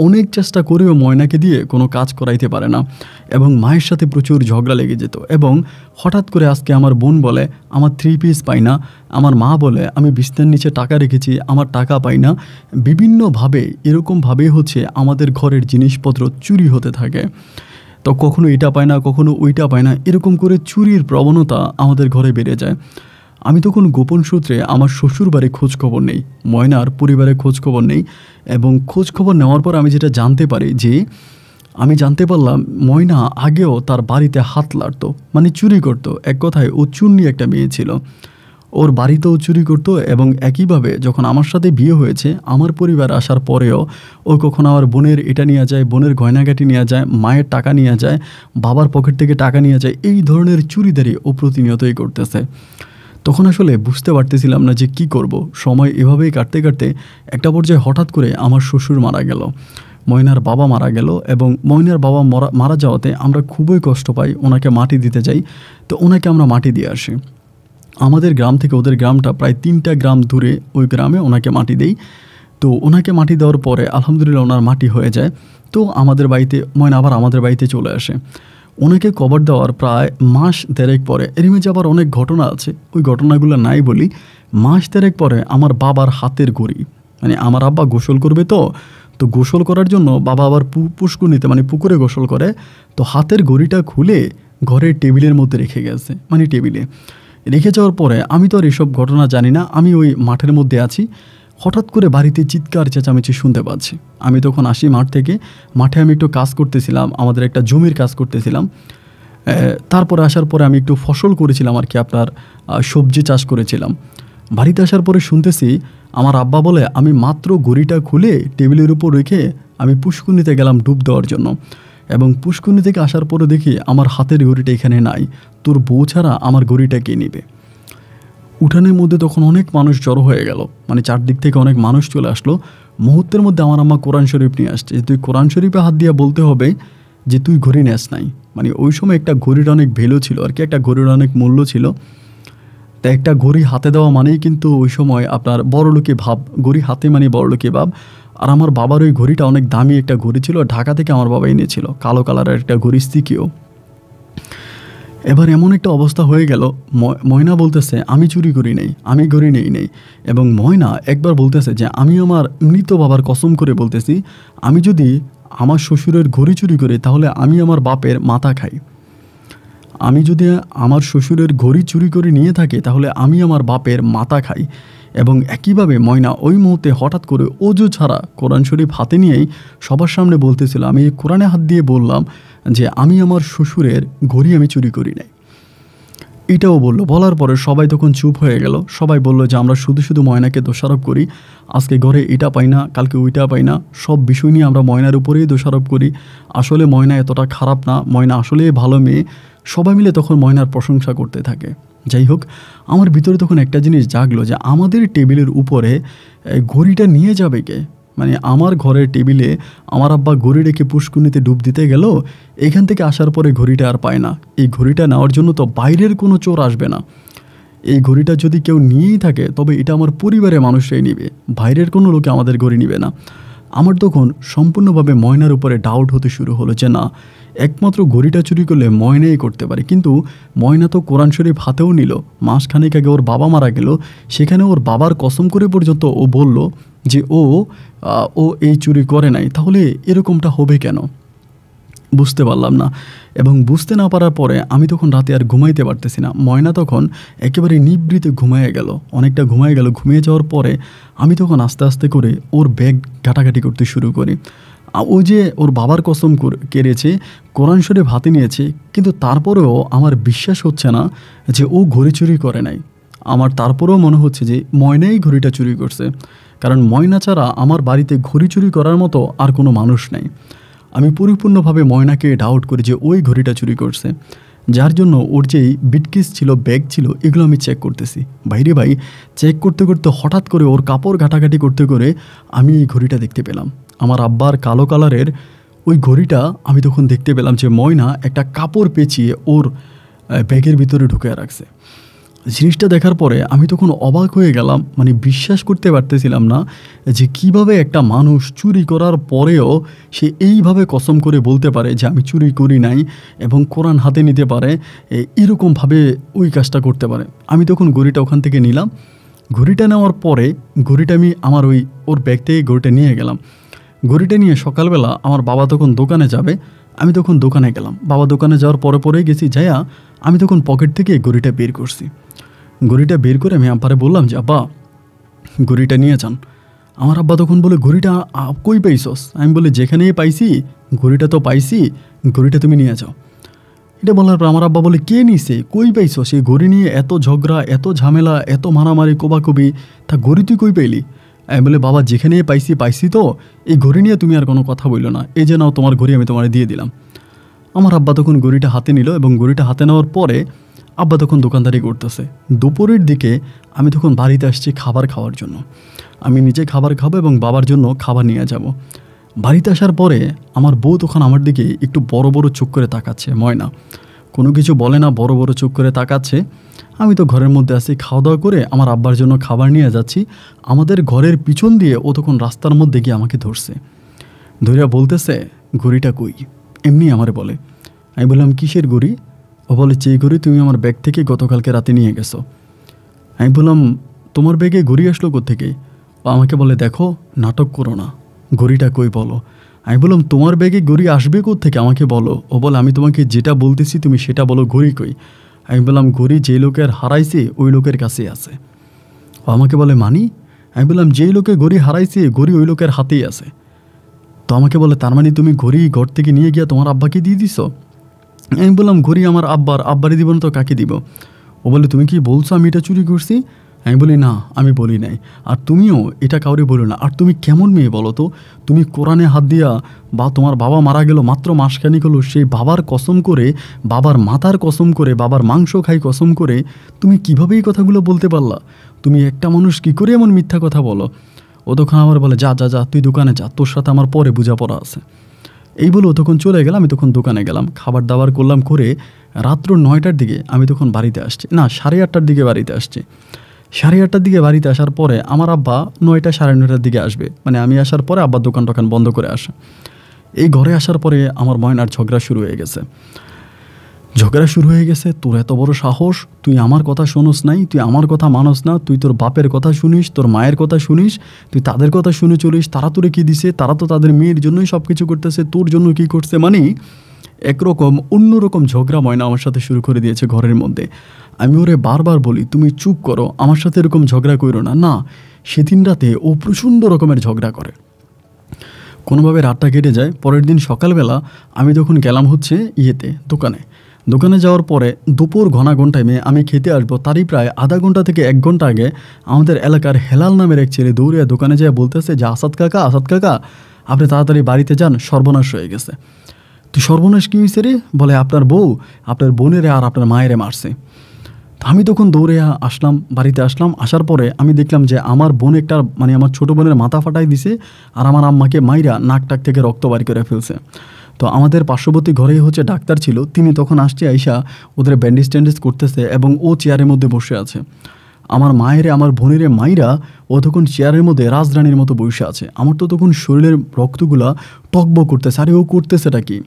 অনেক চেষ্টা করেও ময়নাকে দিয়ে কোনো কাজ করাইতে পারে না এবং মায়ের সাথে প্রচুর ঝগড়া লেগে যেত এবং হঠাৎ করে আজকে আমার বোন বলে আমার থ্রি পিস পাই না আমার মা বলে আমি বিস্তার নিচে টাকা রেখেছি আমার টাকা পাই না বিভিন্নভাবে এরকমভাবে হচ্ছে আমাদের ঘরের জিনিসপত্র চুরি হতে থাকে তো কখনো এটা পায় না কখনো ওইটা পায় না এরকম করে চুরির প্রবণতা আমাদের ঘরে বেড়ে যায় আমি তখন গোপন সূত্রে আমার শ্বশুর বাড়ি খোঁজখবর নেই ময়নার পরিবারে খোঁজখবর নেই এবং খোঁজখবর নেওয়ার পর আমি যেটা জানতে পারি যে আমি জানতে পারলাম ময়না আগেও তার বাড়িতে হাত লাড়ত মানে চুরি করত এক কথায় ও চুন্নি একটা মেয়ে ছিল ওর বাড়িতেও চুরি করত এবং একইভাবে যখন আমার সাথে বিয়ে হয়েছে আমার পরিবার আসার পরেও ও কখনো আমার বোনের এটা নিয়ে যায় বোনের গয়নাগাটি নিয়ে যায় মায়ের টাকা নিয়ে যায় বাবার পকেট থেকে টাকা নিয়ে যায় এই ধরনের চুরিদারি ও প্রতিনিয়তই করতেছে তখন আসলে বুঝতে পারতেছিলাম না যে কি করব সময় এভাবেই কাটতে কাটতে একটা পর্যায়ে হঠাৎ করে আমার শ্বশুর মারা গেল ময়নার বাবা মারা গেল এবং ময়নার বাবা মরা মারা যাওয়াতে আমরা খুবই কষ্ট পাই ওনাকে মাটি দিতে যাই তো ওনাকে আমরা মাটি দিয়ে আসি আমাদের গ্রাম থেকে ওদের গ্রামটা প্রায় তিনটা গ্রাম দূরে ওই গ্রামে ওনাকে মাটি দেই তো ওনাকে মাটি দেওয়ার পরে আলহামদুলিল্লাহ ওনার মাটি হয়ে যায় তো আমাদের বাড়িতে ময়না আবার আমাদের বাড়িতে চলে আসে ওনাকে কবর দেওয়ার প্রায় মাস দেড়েক পরে এর মধ্যে আবার অনেক ঘটনা আছে ওই ঘটনাগুলো নাই বলি মাস দেড়েক পরে আমার বাবার হাতের গড়ি মানে আমার আব্বা গোসল করবে তো তো গোসল করার জন্য বাবা আবার পুষ্কুনিতে মানে পুকুরে গোসল করে তো হাতের গড়িটা খুলে ঘরের টেবিলের মধ্যে রেখে গেছে মানে টেবিলে রেখে যাওয়ার পরে আমি তো আর এসব ঘটনা জানি না আমি ওই মাঠের মধ্যে আছি হঠাৎ করে বাড়িতে চিৎকার চেঁচামেচি শুনতে পাচ্ছি আমি তখন আসি মাঠ থেকে মাঠে আমি একটু কাজ করতেছিলাম আমাদের একটা জমির কাজ করতেছিলাম তারপরে আসার পরে আমি একটু ফসল করেছিলাম আর কি আপনার সবজি চাষ করেছিলাম বাড়িতে আসার পরে শুনতেছি আমার আব্বা বলে আমি মাত্র গড়িটা খুলে টেবিলের উপর রেখে আমি পুষ্কুনিতে গেলাম ডুব দেওয়ার জন্য এবং পুষ্কুনি থেকে আসার পরে দেখি আমার হাতের ঘড়িটা এখানে নাই তোর বউ ছাড়া আমার ঘড়িটা কে নেবে উঠানের মধ্যে তখন অনেক মানুষ জড়ো হয়ে গেল মানে চারদিক থেকে অনেক মানুষ চলে আসলো মুহূর্তের মধ্যে আমার আম্মা কোরআন শরীফ নিয়ে আসছে যে তুই কোরআন শরীফে হাত দিয়ে বলতে হবে যে তুই ঘড়ি নেস নাই মানে ওই সময় একটা ঘড়ির অনেক ভ্যালু ছিল আর কি একটা ঘড়ির অনেক মূল্য ছিল তা একটা ঘড়ি হাতে দেওয়া মানেই কিন্তু ওই সময় আপনার বড়লোকে ভাব ঘড়ি হাতে মানে বড়লোকে ভাব আর আমার বাবার ওই ঘড়িটা অনেক দামি একটা ঘড়ি ছিল ঢাকা থেকে আমার বাবা এনেছিল কালো কালারের একটা ঘড়ি স্তিকেও এবার এমন একটা অবস্থা হয়ে গেল ময়না বলতেছে আমি চুরি করি নেই আমি ঘড়ি নেই নেই এবং ময়না একবার বলতেছে যে আমি আমার মৃত বাবার কসম করে বলতেছি আমি যদি আমার শ্বশুরের ঘড়ি চুরি করি তাহলে আমি আমার বাপের মাথা খাই আমি যদি আমার শ্বশুরের ঘড়ি চুরি করে নিয়ে থাকি তাহলে আমি আমার বাপের মাথা খাই এবং একইভাবে ময়না ওই মুহূর্তে হঠাৎ করে অজু ছাড়া কোরআন শরীফ হাতে নিয়েই সবার সামনে বলতেছিল আমি কোরআনে হাত দিয়ে বললাম যে আমি আমার শ্বশুরের ঘড়ি আমি চুরি করি নাই এটাও বলল বলার পরে সবাই তখন চুপ হয়ে গেল সবাই বলল যে আমরা শুধু শুধু ময়নাকে দোষারোপ করি আজকে ঘরে এটা পাই না কালকে ওইটা পাই না সব বিষয় নিয়ে আমরা ময়নার উপরেই দোষারোপ করি আসলে ময়না এতটা খারাপ না ময়না আসলেই ভালো মেয়ে সবাই মিলে তখন ময়নার প্রশংসা করতে থাকে যাই হোক আমার ভিতরে তখন একটা জিনিস জাগলো যে আমাদের টেবিলের উপরে ঘড়িটা নিয়ে যাবে কে মানে আমার ঘরের টেবিলে আমার আব্বা ঘড়ি রেখে পুষ্কুনিতে ডুব দিতে গেল এখান থেকে আসার পরে ঘড়িটা আর পায় না এই ঘড়িটা নেওয়ার জন্য তো বাইরের কোনো চোর আসবে না এই ঘড়িটা যদি কেউ নিয়েই থাকে তবে এটা আমার পরিবারের মানুষরাই নিবে বাইরের কোনো লোকে আমাদের ঘড়ি নিবে না আমার তখন সম্পূর্ণভাবে ময়নার উপরে ডাউট হতে শুরু হলো যে না একমাত্র ঘড়িটা চুরি করলে ময়নাই করতে পারে কিন্তু ময়না তো কোরআন শরীফ হাতেও নিল মাসখানেক আগে ওর বাবা মারা গেল সেখানে ওর বাবার কসম করে পর্যন্ত ও বলল যে ও ও এই চুরি করে নাই তাহলে এরকমটা হবে কেন বুঝতে পারলাম না এবং বুঝতে না পারার পরে আমি তখন রাতে আর ঘুমাইতে পারতেছি না ময়না তখন একেবারে নিবৃতে ঘুমাইয়ে গেল অনেকটা ঘুমায় গেল ঘুমিয়ে যাওয়ার পরে আমি তখন আস্তে আস্তে করে ওর ব্যাগ ঘাটাঘাটি করতে শুরু করি ও যে ওর বাবার কসম কেড়েছে কোরআন শরীফ হাতে নিয়েছে কিন্তু তারপরেও আমার বিশ্বাস হচ্ছে না যে ও ঘড়ি চুরি করে নাই আমার তারপরেও মনে হচ্ছে যে ময়নাই ঘড়িটা চুরি করছে কারণ ময়না ছাড়া আমার বাড়িতে ঘড়ি চুরি করার মতো আর কোনো মানুষ নেই আমি পরিপূর্ণভাবে ময়নাকে ডাউট করি যে ওই ঘড়িটা চুরি করছে যার জন্য ওর যেই বিটকিস ছিল ব্যাগ ছিল এগুলো আমি চেক করতেছি বাইরে ভাই চেক করতে করতে হঠাৎ করে ওর কাপড় ঘাটাঘাটি করতে করে আমি এই ঘড়িটা দেখতে পেলাম আমার আব্বার কালো কালারের ওই ঘড়িটা আমি তখন দেখতে পেলাম যে ময়না একটা কাপড় পেঁচিয়ে ওর ব্যাগের ভিতরে ঢুকে রাখছে জিনিসটা দেখার পরে আমি তখন অবাক হয়ে গেলাম মানে বিশ্বাস করতে পারতেছিলাম না যে কিভাবে একটা মানুষ চুরি করার পরেও সে এইভাবে কসম করে বলতে পারে যে আমি চুরি করি নাই এবং কোরআন হাতে নিতে পারে এরকমভাবে ওই কাজটা করতে পারে আমি তখন ঘড়িটা ওখান থেকে নিলাম ঘড়িটা নেওয়ার পরে ঘড়িটা আমি আমার ওই ওর ব্যাগ থেকে ঘড়িটা নিয়ে গেলাম ঘড়িটা নিয়ে সকালবেলা আমার বাবা তখন দোকানে যাবে আমি তখন দোকানে গেলাম বাবা দোকানে যাওয়ার পরে পরেই গেছি যাইয়া আমি তখন পকেট থেকে ঘড়িটা বের করছি ঘড়িটা বের করে আমি আব্বারে বললাম যে আব্বা ঘড়িটা নিয়ে যান আমার আব্বা তখন বলে ঘড়িটা কই পাইছস আমি বলি যেখানেই পাইছি ঘড়িটা তো পাইছি ঘড়িটা তুমি নিয়ে যাও এটা বলার পর আমার আব্বা বলে কে নিছে কই পাইছ সে ঘড়ি নিয়ে এত ঝগড়া এত ঝামেলা এত মারামারি কোবাকবি তা ঘড়ি তুই কই পাইলি আমি বলে বাবা যেখানে পাইছি পাইছি তো এই ঘড়ি নিয়ে তুমি আর কোনো কথা বললো না এই যে নাও তোমার ঘড়ি আমি তোমার দিয়ে দিলাম আমার আব্বা তখন ঘড়িটা হাতে নিল এবং ঘড়িটা হাতে নেওয়ার পরে আব্বা তখন দোকানদারি করতেছে দুপুরের দিকে আমি তখন বাড়িতে আসছি খাবার খাওয়ার জন্য আমি নিজে খাবার খাবো এবং বাবার জন্য খাবার নিয়ে যাব বাড়িতে আসার পরে আমার বউ তখন আমার দিকে একটু বড় বড় চোখ করে তাকাচ্ছে ময়না কোনো কিছু বলে না বড় বড় চোখ করে তাকাচ্ছে আমি তো ঘরের মধ্যে আছি খাওয়া দাওয়া করে আমার আব্বার জন্য খাবার নিয়ে যাচ্ছি আমাদের ঘরের পিছন দিয়ে ও তখন রাস্তার মধ্যে গিয়ে আমাকে ধরছে ধরিয়া বলতেছে ঘড়িটা কই এমনি আমারে বলে আমি বললাম কিসের ঘড়ি ও বলে যে ঘুরি তুমি আমার ব্যাগ থেকে গতকালকে রাতে নিয়ে গেছো আমি বললাম তোমার ব্যাগে ঘুরি আসলো থেকে ও আমাকে বলে দেখো নাটক করো না ঘুরিটা কই বলো আমি বললাম তোমার ব্যাগে ঘুরি আসবে থেকে আমাকে বলো ও বলে আমি তোমাকে যেটা বলতেছি তুমি সেটা বলো ঘুরি কই আমি বললাম ঘড়ি যে লোকের হারাইছে ওই লোকের কাছে আছে ও আমাকে বলে মানি আমি বললাম যেই লোকে ঘড়ি হারাইছে ঘড়ি ওই লোকের হাতেই আছে তো আমাকে বলে তার মানে তুমি ঘড়ি ঘর থেকে নিয়ে গিয়া তোমার আব্বাকে দিয়ে দিছো আমি বললাম ঘড়ি আমার আব্বার আব্বারই দিব না তো কাকে দিব ও বলে তুমি কি বলছো আমি এটা চুরি করছি আমি বলি না আমি বলি নাই আর তুমিও এটা কাউরে বলো না আর তুমি কেমন মেয়ে বলো তো তুমি কোরআনে হাত দিয়া বা তোমার বাবা মারা গেল মাত্র মাসখানিক হলো সেই বাবার কসম করে বাবার মাথার কসম করে বাবার মাংস খাই কসম করে তুমি কিভাবে এই কথাগুলো বলতে পারলা তুমি একটা মানুষ কি করে এমন মিথ্যা কথা বলো ও তখন আমার বলে যা যা যা তুই দোকানে যা তোর সাথে আমার পরে বোঝাপড়া আছে এই বলে তখন চলে গেলাম আমি তখন দোকানে গেলাম খাবার দাবার করলাম করে রাত্র নয়টার দিকে আমি তখন বাড়িতে আসছি না সাড়ে আটটার দিকে বাড়িতে আসছি সাড়ে আটটার দিকে বাড়িতে আসার পরে আমার আব্বা নয়টা সাড়ে নয়টার দিকে আসবে মানে আমি আসার পরে আব্বার দোকান টোকান বন্ধ করে আসা এই ঘরে আসার পরে আমার ময়নার ঝগড়া শুরু হয়ে গেছে ঝগড়া শুরু হয়ে গেছে তোর এত বড় সাহস তুই আমার কথা শোনস নাই তুই আমার কথা মানস না তুই তোর বাপের কথা শুনিস তোর মায়ের কথা শুনিস তুই তাদের কথা শুনে চলিস তারা তোরে কী দিছে তারা তো তাদের মেয়ের জন্যই সব কিছু করতেছে তোর জন্য কি করছে মানে একরকম অন্যরকম ঝগড়া ময়না আমার সাথে শুরু করে দিয়েছে ঘরের মধ্যে আমি ওরে বারবার বলি তুমি চুপ করো আমার সাথে এরকম ঝগড়া করো না না সেদিন রাতে ও প্রচণ্ড রকমের ঝগড়া করে কোনোভাবে রাতটা কেটে যায় পরের দিন সকালবেলা আমি যখন গেলাম হচ্ছে ইয়েতে দোকানে দোকানে যাওয়ার পরে দুপুর ঘনা টাইমে আমি খেতে আসবো তারই প্রায় আধা ঘন্টা থেকে এক ঘন্টা আগে আমাদের এলাকার হেলাল নামের এক ছেলে দৌড়িয়ে দোকানে যেয়ে বলতেছে যে আসাদ কাকা আসাদ কাকা আপনি তাড়াতাড়ি বাড়িতে যান সর্বনাশ হয়ে গেছে তো সর্বনাশ কী হয়েছে রে বলে আপনার বউ আপনার বোনেরে আর আপনার মায়েরে মারছে আমি তখন দৌড়ে আসলাম বাড়িতে আসলাম আসার পরে আমি দেখলাম যে আমার বোন একটা মানে আমার ছোট বোনের মাথা ফাটাই দিছে আর আমার আম্মাকে মাইরা নাক টাক থেকে রক্ত বাড়ি করে ফেলছে তো আমাদের পার্শ্ববর্তী ঘরেই হচ্ছে ডাক্তার ছিল তিনি তখন আসছে আইসা ওদের ব্যান্ডেজ ট্যান্ডেজ করতেছে এবং ও চেয়ারের মধ্যে বসে আছে আমার মায়েরে আমার বোনেরে মাইরা ও তখন চেয়ারের মধ্যে রাজরানীর মতো বসে আছে আমার তো তখন শরীরের রক্তগুলা টকব করতেছে আরে ও করতেছেটা কি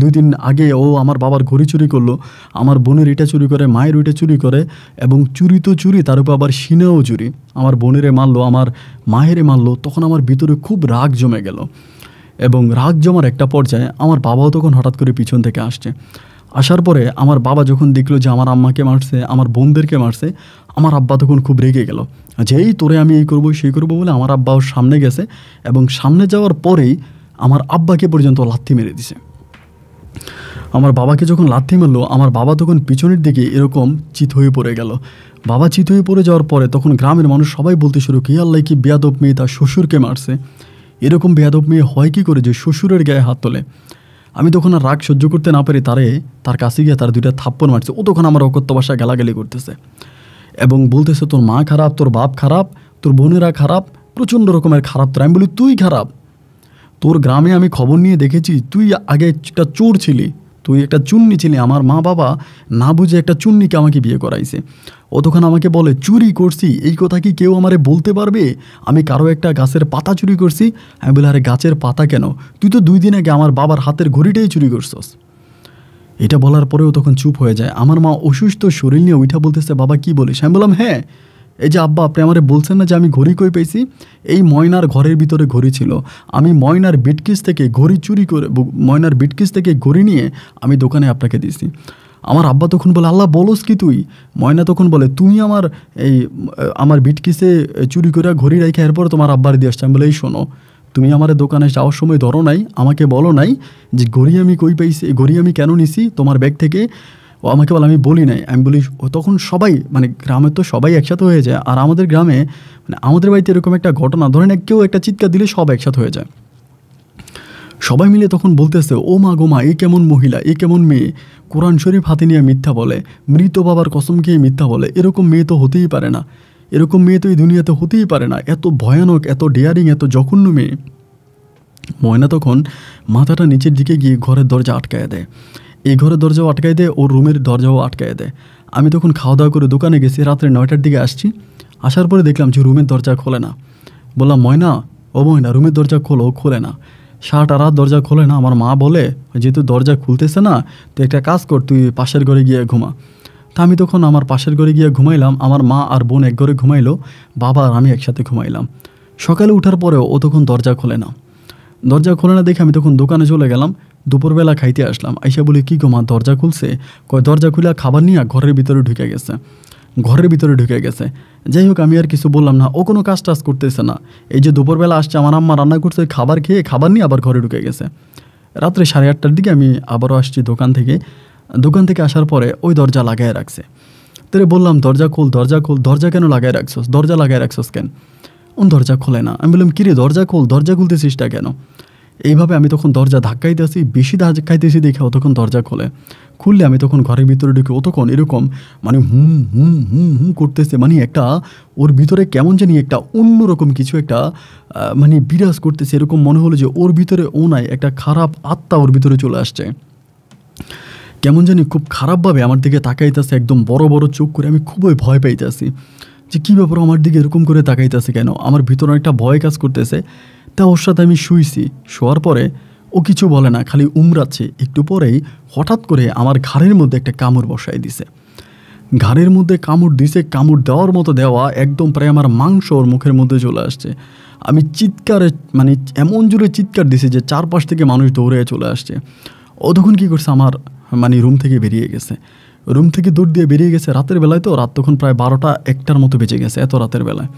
দুই দিন আগে ও আমার বাবার ঘড়ি চুরি করলো আমার বোনের এটা চুরি করে মায়ের ওইটা চুরি করে এবং চুরি তো চুরি তার উপর আবার সিনেও চুরি আমার বোনেরে মারলো আমার মায়েরে মারলো তখন আমার ভিতরে খুব রাগ জমে গেল এবং রাগ জমার একটা পর্যায়ে আমার বাবাও তখন হঠাৎ করে পিছন থেকে আসছে আসার পরে আমার বাবা যখন দেখলো যে আমার আম্মাকে মারছে আমার বোনদেরকে মারছে আমার আব্বা তখন খুব রেগে গেল যেই তোরে আমি এই করবো সেই করবো বলে আমার আব্বাও সামনে গেছে এবং সামনে যাওয়ার পরেই আমার আব্বাকে পর্যন্ত লাথি মেরে দিছে আমার বাবাকে যখন লাথি মারলো আমার বাবা তখন পিছনের দিকে এরকম চিত হয়ে পড়ে গেল বাবা চিত হয়ে পড়ে যাওয়ার পরে তখন গ্রামের মানুষ সবাই বলতে শুরু কি আল্লাহ কি বেয়াদব মেয়ে তার শ্বশুরকে মারছে এরকম বেয়াদব মেয়ে হয় কি করে যে শ্বশুরের গায়ে হাত তোলে আমি তখন আর রাগ সহ্য করতে না পারি তারে তার কাছে গিয়ে তার দুইটা থাপ্পন মারছে ও তখন আমার অকত্য বাসা গালাগালি করতেছে এবং বলতেছে তোর মা খারাপ তোর বাপ খারাপ তোর বোনেরা খারাপ প্রচণ্ড রকমের খারাপ তোর আমি বলি তুই খারাপ তোর গ্রামে আমি খবর নিয়ে দেখেছি তুই আগে একটা চোর ছিলি তুই একটা চুন্নি ছিলি আমার মা বাবা না বুঝে একটা চুন্নিকে আমাকে বিয়ে করাইছে ও তখন আমাকে বলে চুরি করছি এই কথা কি কেউ আমারে বলতে পারবে আমি কারো একটা গাছের পাতা চুরি করছি আমি বলি আরে গাছের পাতা কেন তুই তো দুই দিন আগে আমার বাবার হাতের ঘড়িটাই চুরি করছস এটা বলার পরেও তখন চুপ হয়ে যায় আমার মা অসুস্থ শরীর নিয়ে উঠা বলতেছে বাবা কি বলিস আমি বললাম হ্যাঁ এই যে আব্বা আপনি আমারে বলছেন না যে আমি ঘড়ি কই পেয়েছি এই ময়নার ঘরের ভিতরে ঘড়ি ছিল আমি ময়নার বিটকিস থেকে ঘড়ি চুরি করে ময়নার বিটকিস থেকে ঘড়ি নিয়ে আমি দোকানে আপনাকে দিয়েছি আমার আব্বা তখন বলে আল্লাহ বলোস কি তুই ময়না তখন বলে তুমি আমার এই আমার বিটকিসে চুরি করে ঘড়ি রেখে এরপর তোমার আব্বার দিয়ে আসছে আমি বলে এই শোনো তুমি আমার দোকানে যাওয়ার সময় ধরো নাই আমাকে বলো নাই যে ঘড়ি আমি কই পাইছি ঘড়ি আমি কেন নিছি তোমার ব্যাগ থেকে ও আমাকে বলে আমি বলি নাই আমি বলি তখন সবাই মানে গ্রামের তো সবাই একসাথে হয়ে যায় আর আমাদের গ্রামে মানে আমাদের বাড়িতে এরকম একটা ঘটনা ধরেন কেউ একটা চিৎকার দিলে সব একসাথে হয়ে যায় সবাই মিলে তখন বলতেছে ও মা গো মা এ কেমন মহিলা এ কেমন মেয়ে কোরআন শরীফ হাতে নিয়ে মিথ্যা বলে মৃত বাবার কসম খেয়ে মিথ্যা বলে এরকম মেয়ে তো হতেই পারে না এরকম মেয়ে তো এই দুনিয়াতে হতেই পারে না এত ভয়ানক এত ডেয়ারিং এত জঘন্য মেয়ে ময়না তখন মাথাটা নিচের দিকে গিয়ে ঘরের দরজা আটকায় দেয় এই ঘরের দরজাও আটকায় দেয় ওর রুমের দরজাও আটকায় দেয় আমি তখন খাওয়া দাওয়া করে দোকানে গেছি রাত্রে নয়টার দিকে আসছি আসার পরে দেখলাম যে রুমের দরজা খোলে না বললাম ময়না ও ময়না রুমের দরজা খোলো খোলে না সারাটা রাত দরজা খোলে না আমার মা বলে যেহেতু দরজা খুলতেছে না তো একটা কাজ কর তুই পাশের ঘরে গিয়ে ঘুমা তা আমি তখন আমার পাশের ঘরে গিয়ে ঘুমাইলাম আমার মা আর বোন এক ঘরে ঘুমাইলো বাবা আর আমি একসাথে ঘুমাইলাম সকালে উঠার পরেও ও তখন দরজা খোলে না দরজা খোলে না দেখে আমি তখন দোকানে চলে গেলাম দুপুরবেলা খাইতে আসলাম আইসা বলি কী গো মা দরজা খুলছে কয় দরজা খুলে খাবার নিয়ে ঘরের ভিতরে ঢুকে গেছে ঘরের ভিতরে ঢুকে গেছে যাই হোক আমি আর কিছু বললাম না ও কোনো কাজ টাজ করতেছে না এই যে দুপুরবেলা আসছে আমার আম্মা রান্না করছে খাবার খেয়ে খাবার নিয়ে আবার ঘরে ঢুকে গেছে রাত্রে সাড়ে আটটার দিকে আমি আবারও আসছি দোকান থেকে দোকান থেকে আসার পরে ওই দরজা লাগায় রাখছে তোরে বললাম দরজা খোল দরজা খোল দরজা কেন লাগায় রাখছোস দরজা লাগায় রাখছোস কেন উন দরজা খোলে না আমি বললাম কিরে দরজা খোল দরজা খুলতেছিস না কেন এইভাবে আমি তখন দরজা ধাক্কাইতেছি বেশি ধাক্কাইতেছি দেখে তখন দরজা খোলে খুললে আমি তখন ঘরের ভিতরে ঢুকে ও তখন এরকম মানে হুম হুম হুম হুম করতেছে মানে একটা ওর ভিতরে কেমন জানি একটা অন্যরকম কিছু একটা মানে বিরাজ করতেছে এরকম মনে হলো যে ওর ভিতরে ও নাই একটা খারাপ আত্মা ওর ভিতরে চলে আসছে কেমন জানি খুব খারাপভাবে আমার দিকে তাকাইতেছে একদম বড় বড় চোখ করে আমি খুবই ভয় পাইতেছি যে কী ব্যাপার আমার দিকে এরকম করে তাকাইতেছে কেন আমার ভিতরে একটা ভয় কাজ করতেছে তা ওর সাথে আমি শুইছি শোয়ার পরে ও কিছু বলে না খালি উমরাচ্ছে একটু পরেই হঠাৎ করে আমার ঘাড়ের মধ্যে একটা কামড় বসাই দিছে ঘাড়ের মধ্যে কামড় দিছে কামড় দেওয়ার মতো দেওয়া একদম প্রায় আমার মাংস ওর মুখের মধ্যে চলে আসছে আমি চিৎকারে মানে এমন জোরে চিৎকার দিছি যে চারপাশ থেকে মানুষ দৌড়ে চলে আসছে ও তখন কী করছে আমার মানে রুম থেকে বেরিয়ে গেছে রুম থেকে দৌড় দিয়ে বেরিয়ে গেছে রাতের বেলায় তো রাত তখন প্রায় বারোটা একটার মতো বেঁচে গেছে এত রাতের বেলায়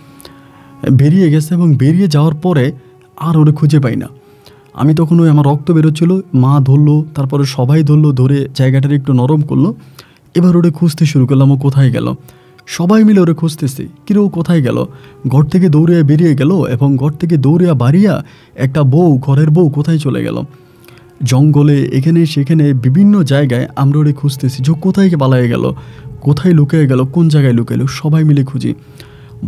বেরিয়ে গেছে এবং বেরিয়ে যাওয়ার পরে আর ওরে খুঁজে পাই না আমি তখন ওই আমার রক্ত বেরোচ্ছিলো মা ধরলো তারপরে সবাই ধরলো ধরে জায়গাটার একটু নরম করলো এবার ওরে খুঁজতে শুরু করলাম ও কোথায় গেল সবাই মিলে ওরে খুঁজতেছি কিরে ও কোথায় গেল ঘর থেকে দৌড়িয়া বেরিয়ে গেল এবং ঘর থেকে দৌড়িয়া বাড়িয়া একটা বউ ঘরের বউ কোথায় চলে গেল জঙ্গলে এখানে সেখানে বিভিন্ন জায়গায় আমরা ওরে খুঁজতেছি যে কোথায় পালায় গেল কোথায় লুকিয়ে গেল কোন জায়গায় লুকাইলো সবাই মিলে খুঁজি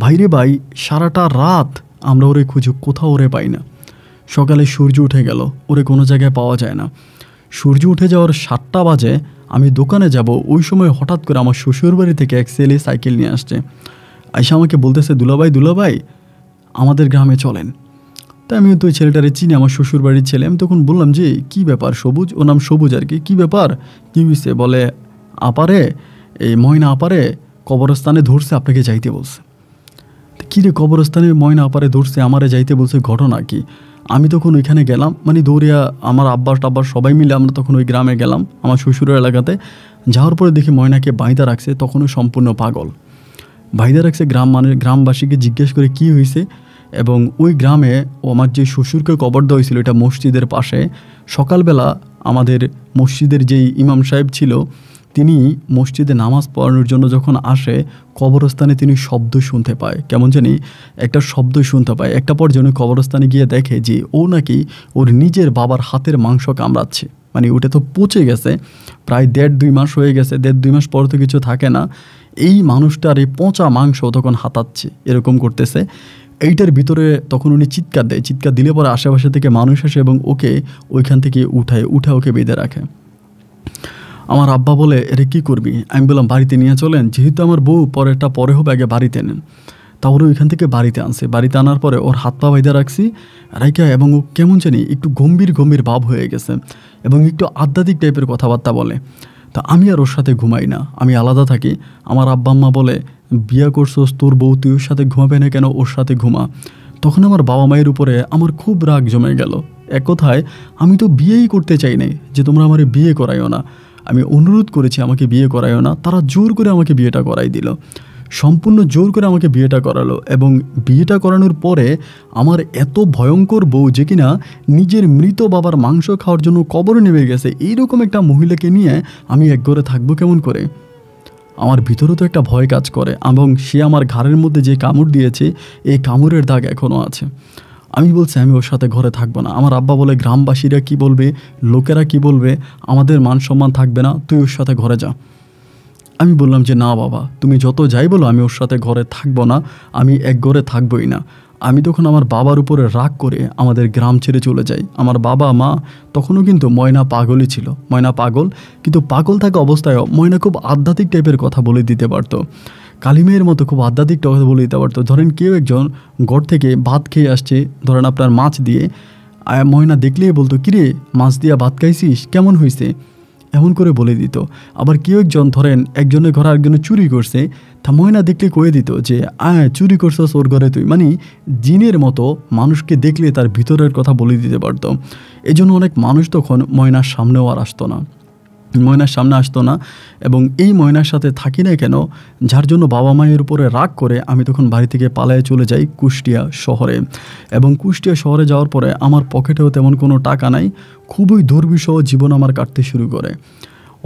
ভাইরে ভাই সারাটা রাত আমরা ওরে খুঁজি কোথাও ওরে পাই না সকালে সূর্য উঠে গেল ওরে কোনো জায়গায় পাওয়া যায় না সূর্য উঠে যাওয়ার সাতটা বাজে আমি দোকানে যাব ওই সময় হঠাৎ করে আমার শ্বশুরবাড়ি থেকে এক সেলে সাইকেল নিয়ে আসছে আইসা আমাকে বলতেছে দুলাভাই দুলাভাই আমাদের গ্রামে চলেন তাই আমি তো ওই ছেলেটারে চিনি আমার শ্বশুরবাড়ির ছেলে আমি তখন বললাম যে কি ব্যাপার সবুজ ও নাম সবুজ আর কি কী ব্যাপার কী হয়েছে বলে আপারে এই ময়না আপারে কবরস্থানে ধরছে আপনাকে যাইতে বলছে কী রে কবরস্থানে ময়না আপারে ধরছে আমারে যাইতে বলছে ঘটনা কি আমি তখন ওইখানে গেলাম মানে দৌড়িয়া আমার আব্বার টাব্বার সবাই মিলে আমরা তখন ওই গ্রামে গেলাম আমার শ্বশুরের এলাকাতে যাওয়ার পরে দেখি ময়নাকে বাঁধা রাখছে তখনও সম্পূর্ণ পাগল বাঁধা রাখছে গ্রাম মানে গ্রামবাসীকে জিজ্ঞেস করে কি হয়েছে এবং ওই গ্রামে ও আমার যে শ্বশুরকে কবর দেওয়া হয়েছিল এটা মসজিদের পাশে সকালবেলা আমাদের মসজিদের যেই ইমাম সাহেব ছিল তিনি মসজিদে নামাজ পড়ানোর জন্য যখন আসে কবরস্থানে তিনি শব্দ শুনতে পায় কেমন জানি একটা শব্দ শুনতে পায় একটা যেন কবরস্থানে গিয়ে দেখে যে ও নাকি ওর নিজের বাবার হাতের মাংস কামড়াচ্ছে মানে ওটা তো পচে গেছে প্রায় দেড় দুই মাস হয়ে গেছে দেড় দুই মাস পর তো কিছু থাকে না এই মানুষটার এই পচা মাংস তখন হাতাচ্ছে এরকম করতেছে এইটার ভিতরে তখন উনি চিৎকার দেয় চিৎকার দিলে পরে আশেপাশে থেকে মানুষ আসে এবং ওকে ওইখান থেকে উঠায় উঠা ওকে বেঁধে রাখে আমার আব্বা বলে এরে কী করবি আমি বললাম বাড়িতে নিয়ে চলেন যেহেতু আমার বউ পরেরটা পরে হবে আগে বাড়িতে নেন ওরও ওইখান থেকে বাড়িতে আনছে বাড়িতে আনার পরে ওর হাত পা বাইদা রাখছি রাইকা এবং ও কেমন জানি একটু গম্ভীর গম্ভীর ভাব হয়ে গেছে এবং একটু আধ্যাত্মিক টাইপের কথাবার্তা বলে তা আমি আর ওর সাথে ঘুমাই না আমি আলাদা থাকি আমার আব্বা আম্মা বলে বিয়া করছোস তোর বউ তুই ওর সাথে ঘুমাবে না কেন ওর সাথে ঘুমা তখন আমার বাবা মায়ের উপরে আমার খুব রাগ জমে গেল এক কথায় আমি তো বিয়েই করতে চাই নাই যে তোমরা আমার বিয়ে করাইও না আমি অনুরোধ করেছি আমাকে বিয়ে করায়ও না তারা জোর করে আমাকে বিয়েটা করাই দিল সম্পূর্ণ জোর করে আমাকে বিয়েটা করালো এবং বিয়েটা করানোর পরে আমার এত ভয়ঙ্কর বউ যে কিনা নিজের মৃত বাবার মাংস খাওয়ার জন্য কবর নেমে গেছে এইরকম একটা মহিলাকে নিয়ে আমি এক ঘরে থাকবো কেমন করে আমার ভিতরে তো একটা ভয় কাজ করে এবং সে আমার ঘাড়ের মধ্যে যে কামড় দিয়েছে এই কামড়ের দাগ এখনও আছে আমি বলছি আমি ওর সাথে ঘরে থাকবো না আমার আব্বা বলে গ্রামবাসীরা কি বলবে লোকেরা কি বলবে আমাদের মান সম্মান থাকবে না তুই ওর সাথে ঘরে যা আমি বললাম যে না বাবা তুমি যত যাই বলো আমি ওর সাথে ঘরে থাকবো না আমি এক ঘরে থাকবোই না আমি তখন আমার বাবার উপরে রাগ করে আমাদের গ্রাম ছেড়ে চলে যাই আমার বাবা মা তখনও কিন্তু ময়না পাগলই ছিল ময়না পাগল কিন্তু পাগল থাকা অবস্থায় ময়না খুব আধ্যাত্মিক টাইপের কথা বলে দিতে পারতো কালিমের মতো খুব আধ্যাত্মিকটা কথা বলে দিতে পারতো ধরেন কেউ একজন ঘর থেকে ভাত খেয়ে আসছে ধরেন আপনার মাছ দিয়ে ময়না দেখলেই বলতো কিরে মাছ দিয়া ভাত খাইছিস কেমন হয়েছে এমন করে বলে দিত আবার কেউ একজন ধরেন একজনের ঘরে একজনে চুরি করছে তা ময়না দেখলে কয়ে দিত যে আয় চুরি করছো ওর ঘরে তুই মানে জিনের মতো মানুষকে দেখলে তার ভিতরের কথা বলে দিতে পারতো এজন্য অনেক মানুষ তখন ময়নার সামনেও আর আসতো না ময়নার সামনে আসতো না এবং এই ময়নার সাথে থাকি না কেন যার জন্য বাবা মায়ের উপরে রাগ করে আমি তখন বাড়ি থেকে পালায়ে চলে যাই কুষ্টিয়া শহরে এবং কুষ্টিয়া শহরে যাওয়ার পরে আমার পকেটেও তেমন কোনো টাকা নাই খুবই দুর্বিষহ জীবন আমার কাটতে শুরু করে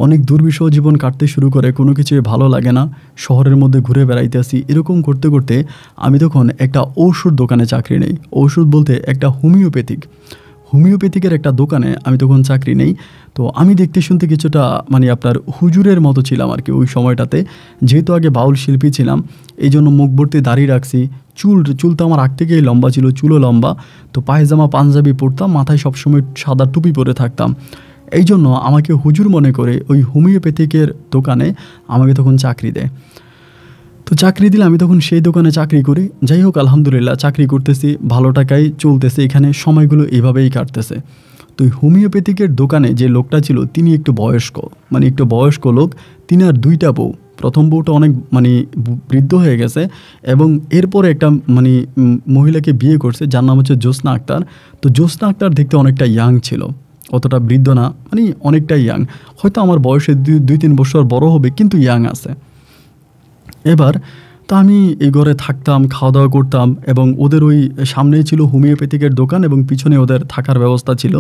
অনেক দুর্বিষহ জীবন কাটতে শুরু করে কোনো কিছুই ভালো লাগে না শহরের মধ্যে ঘুরে বেড়াইতে আসি এরকম করতে করতে আমি তখন একটা ঔষধ দোকানে চাকরি নেই ঔষধ বলতে একটা হোমিওপ্যাথিক হোমিওপ্যাথিকের একটা দোকানে আমি তখন চাকরি নেই তো আমি দেখতে শুনতে কিছুটা মানে আপনার হুজুরের মতো ছিলাম আর কি ওই সময়টাতে যেহেতু আগে বাউল শিল্পী ছিলাম এই জন্য মুখ ভর্তি দাঁড়িয়ে রাখছি চুল চুল তো আমার আগ থেকেই লম্বা ছিল চুলও লম্বা তো পায়জামা পাঞ্জাবি পরতাম মাথায় সবসময় সাদা টুপি পরে থাকতাম এই জন্য আমাকে হুজুর মনে করে ওই হোমিওপ্যাথিকের দোকানে আমাকে তখন চাকরি দেয় তো চাকরি দিলে আমি তখন সেই দোকানে চাকরি করি যাই হোক আলহামদুলিল্লাহ চাকরি করতেছি ভালো টাকায় চলতেছে এখানে সময়গুলো এভাবেই কাটতেছে তো হোমিওপ্যাথিকের দোকানে যে লোকটা ছিল তিনি একটু বয়স্ক মানে একটু বয়স্ক লোক তিনি আর দুইটা বউ প্রথম বউটা অনেক মানে বৃদ্ধ হয়ে গেছে এবং এরপরে একটা মানে মহিলাকে বিয়ে করছে যার নাম হচ্ছে জ্যোৎস্না আক্তার তো জ্যোৎস্না আক্তার দেখতে অনেকটা ইয়াং ছিল অতটা বৃদ্ধ না মানে অনেকটা ইয়াং হয়তো আমার বয়সে দুই তিন বছর বড় হবে কিন্তু ইয়াং আছে এবার তা আমি এই ঘরে থাকতাম খাওয়া দাওয়া করতাম এবং ওদের ওই সামনেই ছিল হোমিওপ্যাথিকের দোকান এবং পিছনে ওদের থাকার ব্যবস্থা ছিল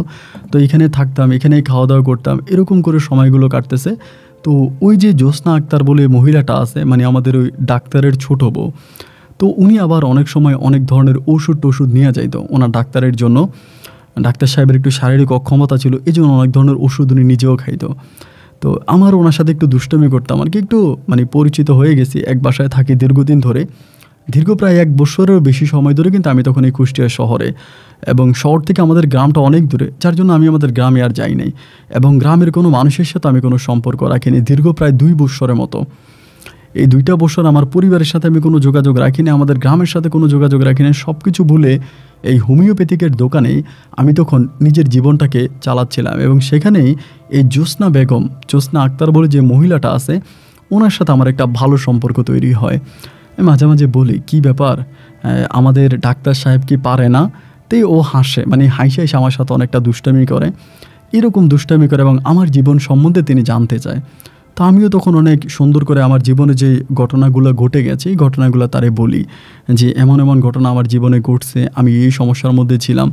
তো এখানে থাকতাম এখানেই খাওয়া দাওয়া করতাম এরকম করে সময়গুলো কাটতেছে তো ওই যে জ্যোৎস্না আক্তার বলে মহিলাটা আছে মানে আমাদের ওই ডাক্তারের ছোট বউ তো উনি আবার অনেক সময় অনেক ধরনের ওষুধ টষুধ নিয়ে যাইত ওনার ডাক্তারের জন্য ডাক্তার সাহেবের একটু শারীরিক অক্ষমতা ছিল এই জন্য অনেক ধরনের ওষুধ উনি নিজেও খাইতো তো আমার ওনার সাথে একটু দুষ্টমি করতাম আর কি একটু মানে পরিচিত হয়ে গেছি এক বাসায় থাকি দীর্ঘদিন ধরে দীর্ঘ প্রায় এক বছরেরও বেশি সময় ধরে কিন্তু আমি তখন এই কুষ্টিয়া শহরে এবং শহর থেকে আমাদের গ্রামটা অনেক দূরে যার জন্য আমি আমাদের গ্রামে আর যাই নাই এবং গ্রামের কোনো মানুষের সাথে আমি কোনো সম্পর্ক রাখিনি দীর্ঘ প্রায় দুই বছরের মতো এই দুইটা বছর আমার পরিবারের সাথে আমি কোনো যোগাযোগ রাখিনি আমাদের গ্রামের সাথে কোনো যোগাযোগ রাখিনি সব কিছু ভুলে এই হোমিওপ্যাথিকের দোকানে আমি তখন নিজের জীবনটাকে চালাচ্ছিলাম এবং সেখানেই এই জ্যোৎস্না বেগম জ্যোৎস্না আক্তার বলে যে মহিলাটা আছে ওনার সাথে আমার একটা ভালো সম্পর্ক তৈরি হয় মাঝে মাঝে বলি কি ব্যাপার আমাদের ডাক্তার সাহেব কি পারে না তাই ও হাসে মানে হাসে হাসে আমার সাথে অনেকটা দুষ্টামি করে এরকম দুষ্টামি করে এবং আমার জীবন সম্বন্ধে তিনি জানতে চায় তা আমিও তখন অনেক সুন্দর করে আমার জীবনে যে ঘটনাগুলো ঘটে গেছে এই ঘটনাগুলো তারে বলি যে এমন এমন ঘটনা আমার জীবনে ঘটছে আমি এই সমস্যার মধ্যে ছিলাম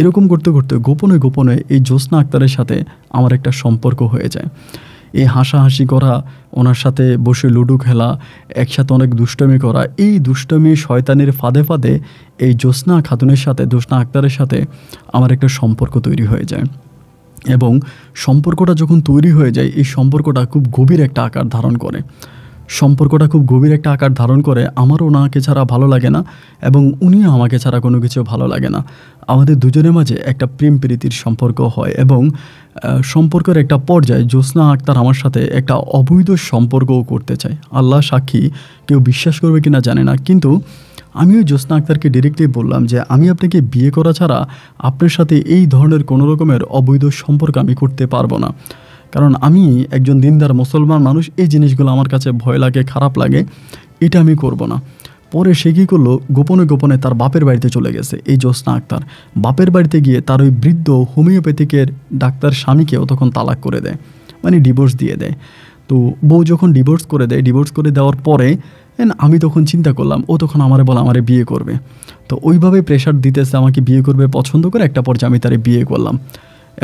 এরকম করতে করতে গোপনে গোপনে এই জ্যোৎস্না আক্তারের সাথে আমার একটা সম্পর্ক হয়ে যায় এই হাসাহাসি করা ওনার সাথে বসে লুডো খেলা একসাথে অনেক দুষ্টমি করা এই দুষ্টমি শয়তানের ফাঁদে ফাঁদে এই জ্যোৎস্না খাতুনের সাথে জ্যোৎস্না আক্তারের সাথে আমার একটা সম্পর্ক তৈরি হয়ে যায় এবং সম্পর্কটা যখন তৈরি হয়ে যায় এই সম্পর্কটা খুব গভীর একটা আকার ধারণ করে সম্পর্কটা খুব গভীর একটা আকার ধারণ করে আমারও ওনাকে ছাড়া ভালো লাগে না এবং উনিও আমাকে ছাড়া কোনো কিছু ভালো লাগে না আমাদের দুজনের মাঝে একটা প্রেম প্রীতির সম্পর্ক হয় এবং সম্পর্কের একটা পর্যায়ে জ্যোৎস্না আক্তার আমার সাথে একটা অবৈধ সম্পর্কও করতে চায় আল্লাহ সাক্ষী কেউ বিশ্বাস করবে কিনা জানে না কিন্তু আমিও জ্যোৎস্না আক্তারকে ডিরেক্টলি বললাম যে আমি আপনাকে বিয়ে করা ছাড়া আপনার সাথে এই ধরনের কোনো রকমের অবৈধ সম্পর্ক আমি করতে পারবো না কারণ আমি একজন দিনদার মুসলমান মানুষ এই জিনিসগুলো আমার কাছে ভয় লাগে খারাপ লাগে এটা আমি করব না পরে সে কী করলো গোপনে গোপনে তার বাপের বাড়িতে চলে গেছে এই জ্যোৎস্না আক্তার বাপের বাড়িতে গিয়ে তার ওই বৃদ্ধ হোমিওপ্যাথিকের ডাক্তার স্বামীকেও তখন তালাক করে দেয় মানে ডিভোর্স দিয়ে দেয় তো বউ যখন ডিভোর্স করে দেয় ডিভোর্স করে দেওয়ার পরে অ্যান্ড আমি তখন চিন্তা করলাম ও তখন আমারে বলে আমারে বিয়ে করবে তো ওইভাবে প্রেশার দিতেছে আমাকে বিয়ে করবে পছন্দ করে একটা পর্যায়ে আমি তারে বিয়ে করলাম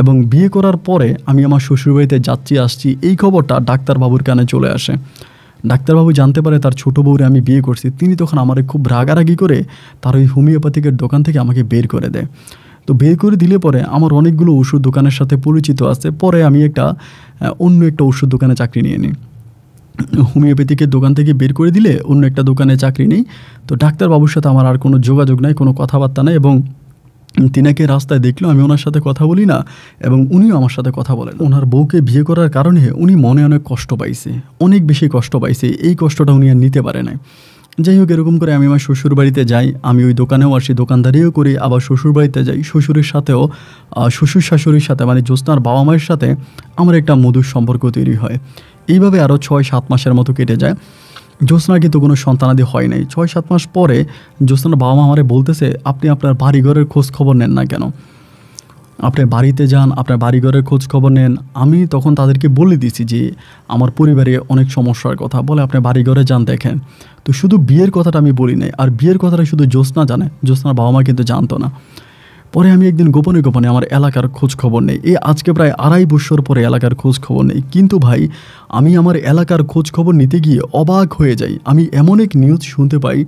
এবং বিয়ে করার পরে আমি আমার শ্বশুরবাড়িতে যাচ্ছি আসছি এই খবরটা ডাক্তারবাবুর কানে চলে আসে ডাক্তারবাবু জানতে পারে তার ছোটো বউরে আমি বিয়ে করছি তিনি তখন আমারে খুব রাগারাগি করে তার ওই হোমিওপ্যাথিকের দোকান থেকে আমাকে বের করে দেয় তো বের করে দিলে পরে আমার অনেকগুলো ওষুধ দোকানের সাথে পরিচিত আছে পরে আমি একটা অন্য একটা ওষুধ দোকানে চাকরি নিয়ে নিই হোমিওপ্যাথিকের দোকান থেকে বের করে দিলে অন্য একটা দোকানে চাকরি নেই তো ডাক্তারবাবুর সাথে আমার আর কোনো যোগাযোগ নাই কোনো কথাবার্তা নাই এবং তিনাকে রাস্তায় দেখলেও আমি ওনার সাথে কথা বলি না এবং উনিও আমার সাথে কথা বলেন ওনার বউকে বিয়ে করার কারণে উনি মনে অনেক কষ্ট পাইছে অনেক বেশি কষ্ট পাইছে এই কষ্টটা উনি আর নিতে পারে না যাই হোক এরকম করে আমি আমার শ্বশুর বাড়িতে যাই আমি ওই দোকানেও আসি দোকানদারিও করি আবার শ্বশুর বাড়িতে যাই শ্বশুরের সাথেও শ্বশুর শাশুড়ির সাথে মানে জ্যোৎস্নার বাবা মায়ের সাথে আমার একটা মধুর সম্পর্ক তৈরি হয় এইভাবে আরও ছয় সাত মাসের মতো কেটে যায় জ্যোৎস্নার কিন্তু কোনো সন্তানাদি হয় নাই ছয় সাত মাস পরে জ্যোৎস্নার বাবা মা আমারে বলতেছে আপনি আপনার বাড়িঘরের খোঁজ খবর নেন না কেন আপনার বাড়িতে যান আপনার বাড়িঘরের খোঁজ খবর নেন আমি তখন তাদেরকে বলে দিছি যে আমার পরিবারে অনেক সমস্যার কথা বলে আপনি বাড়িঘরে যান দেখেন তো শুধু বিয়ের কথাটা আমি বলি নাই আর বিয়ের কথাটা শুধু জ্যোৎস্না জানে জ্যোৎস্নার বাবা মা কিন্তু জানতো না পরে আমি একদিন গোপনে গোপনে আমার এলাকার খোঁজ খবর নেই এই আজকে প্রায় আড়াই বছর পরে এলাকার খোঁজ খবর নেই কিন্তু ভাই আমি আমার এলাকার খোঁজ খবর নিতে গিয়ে অবাক হয়ে যাই আমি এমন এক নিউজ শুনতে পাই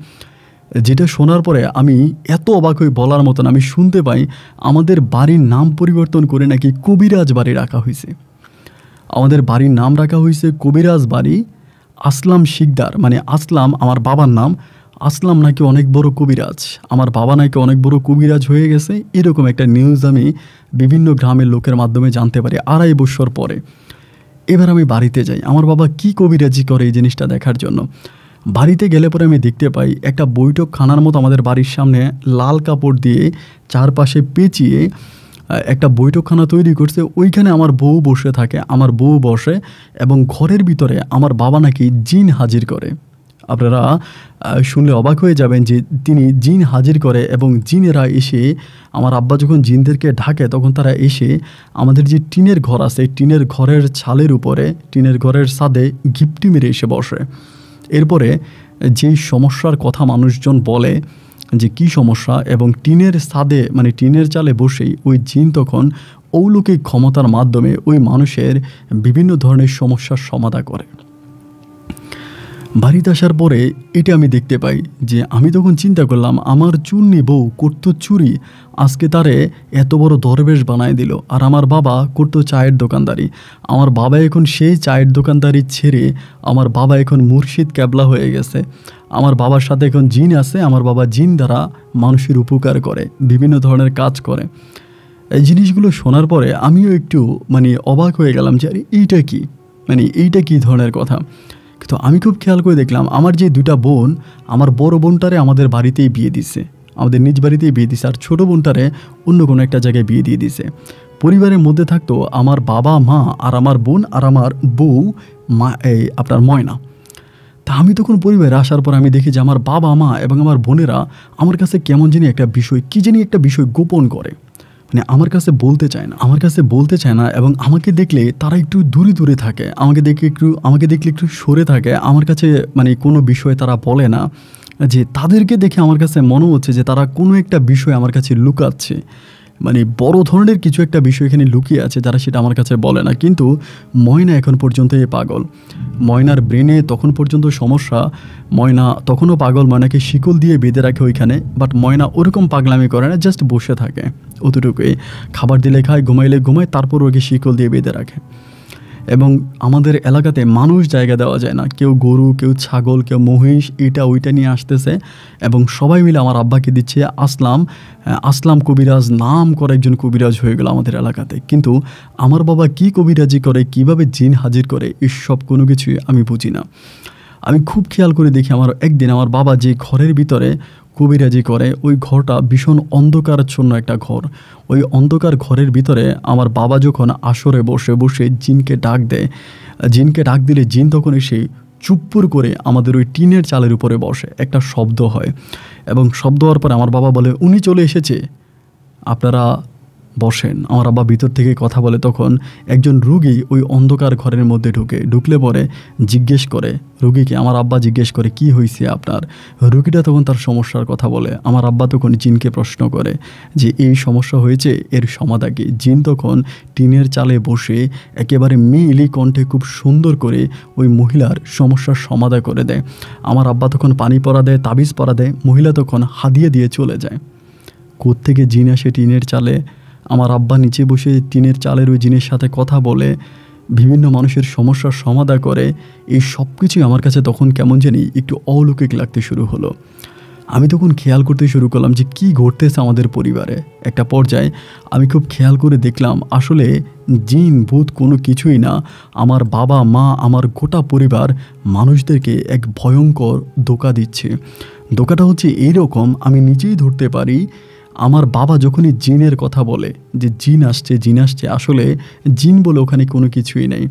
যেটা শোনার পরে আমি এত অবাক হয়ে বলার মতন আমি শুনতে পাই আমাদের বাড়ির নাম পরিবর্তন করে নাকি কবিরাজ বাড়ি রাখা হয়েছে আমাদের বাড়ির নাম রাখা হয়েছে কবিরাজ বাড়ি আসলাম শিকদার মানে আসলাম আমার বাবার নাম আসলাম নাকি অনেক বড় কবিরাজ আমার বাবা নাকি অনেক বড় কবিরাজ হয়ে গেছে এরকম একটা নিউজ আমি বিভিন্ন গ্রামের লোকের মাধ্যমে জানতে পারি আড়াই বছর পরে এবার আমি বাড়িতে যাই আমার বাবা কি কবিরাজি করে এই জিনিসটা দেখার জন্য বাড়িতে গেলে পরে আমি দেখতে পাই একটা বৈঠক খানার মতো আমাদের বাড়ির সামনে লাল কাপড় দিয়ে চারপাশে পেঁচিয়ে একটা বৈঠকখানা তৈরি করছে ওইখানে আমার বউ বসে থাকে আমার বউ বসে এবং ঘরের ভিতরে আমার বাবা নাকি জিন হাজির করে আপনারা শুনলে অবাক হয়ে যাবেন যে তিনি জিন হাজির করে এবং জিনেরা এসে আমার আব্বা যখন জিনদেরকে ঢাকে তখন তারা এসে আমাদের যে টিনের ঘর আছে টিনের ঘরের ছালের উপরে টিনের ঘরের ছাদে ঘিপটি মেরে এসে বসে এরপরে যেই সমস্যার কথা মানুষজন বলে যে কি সমস্যা এবং টিনের ছাদে মানে টিনের চালে বসেই ওই জিন তখন অলৌকিক ক্ষমতার মাধ্যমে ওই মানুষের বিভিন্ন ধরনের সমস্যার সমাধা করে বাড়িতে আসার পরে এটা আমি দেখতে পাই যে আমি তখন চিন্তা করলাম আমার চুন্নি বউ করতো চুরি আজকে তারে এত বড় দরবেশ বানায় দিল আর আমার বাবা করতো চায়ের দোকানদারি আমার বাবা এখন সেই চায়ের দোকানদারি ছেড়ে আমার বাবা এখন মুর্শিদ ক্যাবলা হয়ে গেছে আমার বাবার সাথে এখন জিন আছে আমার বাবা জিন দ্বারা মানুষের উপকার করে বিভিন্ন ধরনের কাজ করে এই জিনিসগুলো শোনার পরে আমিও একটু মানে অবাক হয়ে গেলাম যে আরে এইটা কি মানে এইটা কি ধরনের কথা কিন্তু আমি খুব খেয়াল করে দেখলাম আমার যে দুটা বোন আমার বড় বোনটারে আমাদের বাড়িতেই বিয়ে দিছে আমাদের নিজ বাড়িতেই বিয়ে দিছে আর ছোটো বোনটারে অন্য কোনো একটা জায়গায় বিয়ে দিয়ে দিছে পরিবারের মধ্যে থাকতো আমার বাবা মা আর আমার বোন আর আমার বউ মা এই আপনার ময়না তা আমি তখন পরিবারে আসার পর আমি দেখি যে আমার বাবা মা এবং আমার বোনেরা আমার কাছে কেমন জানি একটা বিষয় কী জানি একটা বিষয় গোপন করে মানে আমার কাছে বলতে চায় না আমার কাছে বলতে চায় না এবং আমাকে দেখলে তারা একটু দূরে দূরে থাকে আমাকে দেখে একটু আমাকে দেখলে একটু সরে থাকে আমার কাছে মানে কোনো বিষয়ে তারা বলে না যে তাদেরকে দেখে আমার কাছে মনে হচ্ছে যে তারা কোনো একটা বিষয় আমার কাছে লুকাচ্ছে মানে বড় ধরনের কিছু একটা বিষয় এখানে লুকিয়ে আছে যারা সেটা আমার কাছে বলে না কিন্তু ময়না এখন পর্যন্ত এ পাগল ময়নার ব্রেনে তখন পর্যন্ত সমস্যা ময়না তখনও পাগল ময়নাকে শিকল দিয়ে বেঁধে রাখে ওইখানে বাট ময়না ওরকম পাগলামি করে না জাস্ট বসে থাকে অতটুকুই খাবার দিলে খায় ঘুমাইলে ঘুমায় তারপর ওকে শিকল দিয়ে বেঁধে রাখে এবং আমাদের এলাকাতে মানুষ জায়গা দেওয়া যায় না কেউ গরু কেউ ছাগল কেউ মহিষ এটা ওইটা নিয়ে আসতেছে এবং সবাই মিলে আমার আব্বাকে দিচ্ছে আসলাম আসলাম কবিরাজ নাম করে একজন কবিরাজ হয়ে গেল আমাদের এলাকাতে কিন্তু আমার বাবা কি কবিরাজি করে কিভাবে জিন হাজির করে এসব কোনো কিছুই আমি বুঝি না আমি খুব খেয়াল করে দেখি আমার একদিন আমার বাবা যে ঘরের ভিতরে কবিরাজি করে ওই ঘরটা ভীষণ অন্ধকারচ্ছন্ন একটা ঘর ওই অন্ধকার ঘরের ভিতরে আমার বাবা যখন আসরে বসে বসে জিনকে ডাক দেয় জিনকে ডাক দিলে জিন তখন এসে চুপপুর করে আমাদের ওই টিনের চালের উপরে বসে একটা শব্দ হয় এবং শব্দ হওয়ার পরে আমার বাবা বলে উনি চলে এসেছে আপনারা বসেন আমার আব্বা ভিতর থেকে কথা বলে তখন একজন রুগী ওই অন্ধকার ঘরের মধ্যে ঢুকে ঢুকলে পরে জিজ্ঞেস করে রুগীকে আমার আব্বা জিজ্ঞেস করে কি হয়েছে আপনার রুগীটা তখন তার সমস্যার কথা বলে আমার আব্বা তখন জিনকে প্রশ্ন করে যে এই সমস্যা হয়েছে এর সমাধা কি জিন তখন টিনের চালে বসে একেবারে মেয়েলি কণ্ঠে খুব সুন্দর করে ওই মহিলার সমস্যার সমাধা করে দেয় আমার আব্বা তখন পানি পরা দেয় তাবিজ পরা দেয় মহিলা তখন হাদিয়ে দিয়ে চলে যায় কোত্থেকে জিন আসে টিনের চালে আমার আব্বা নিচে বসে টিনের চালের ওই জিনের সাথে কথা বলে বিভিন্ন মানুষের সমস্যার সমাধা করে এই সব কিছুই আমার কাছে তখন কেমন জানি একটু অলৌকিক লাগতে শুরু হলো আমি তখন খেয়াল করতে শুরু করলাম যে কি ঘটতেছে আমাদের পরিবারে একটা পর্যায়ে আমি খুব খেয়াল করে দেখলাম আসলে জিন ভূত কোনো কিছুই না আমার বাবা মা আমার গোটা পরিবার মানুষদেরকে এক ভয়ঙ্কর দোকা দিচ্ছে দোকাটা হচ্ছে এইরকম আমি নিজেই ধরতে পারি আমার বাবা যখনই জিনের কথা বলে যে জিন আসছে জিন আসছে আসলে জিন বলে ওখানে কোনো কিছুই নেই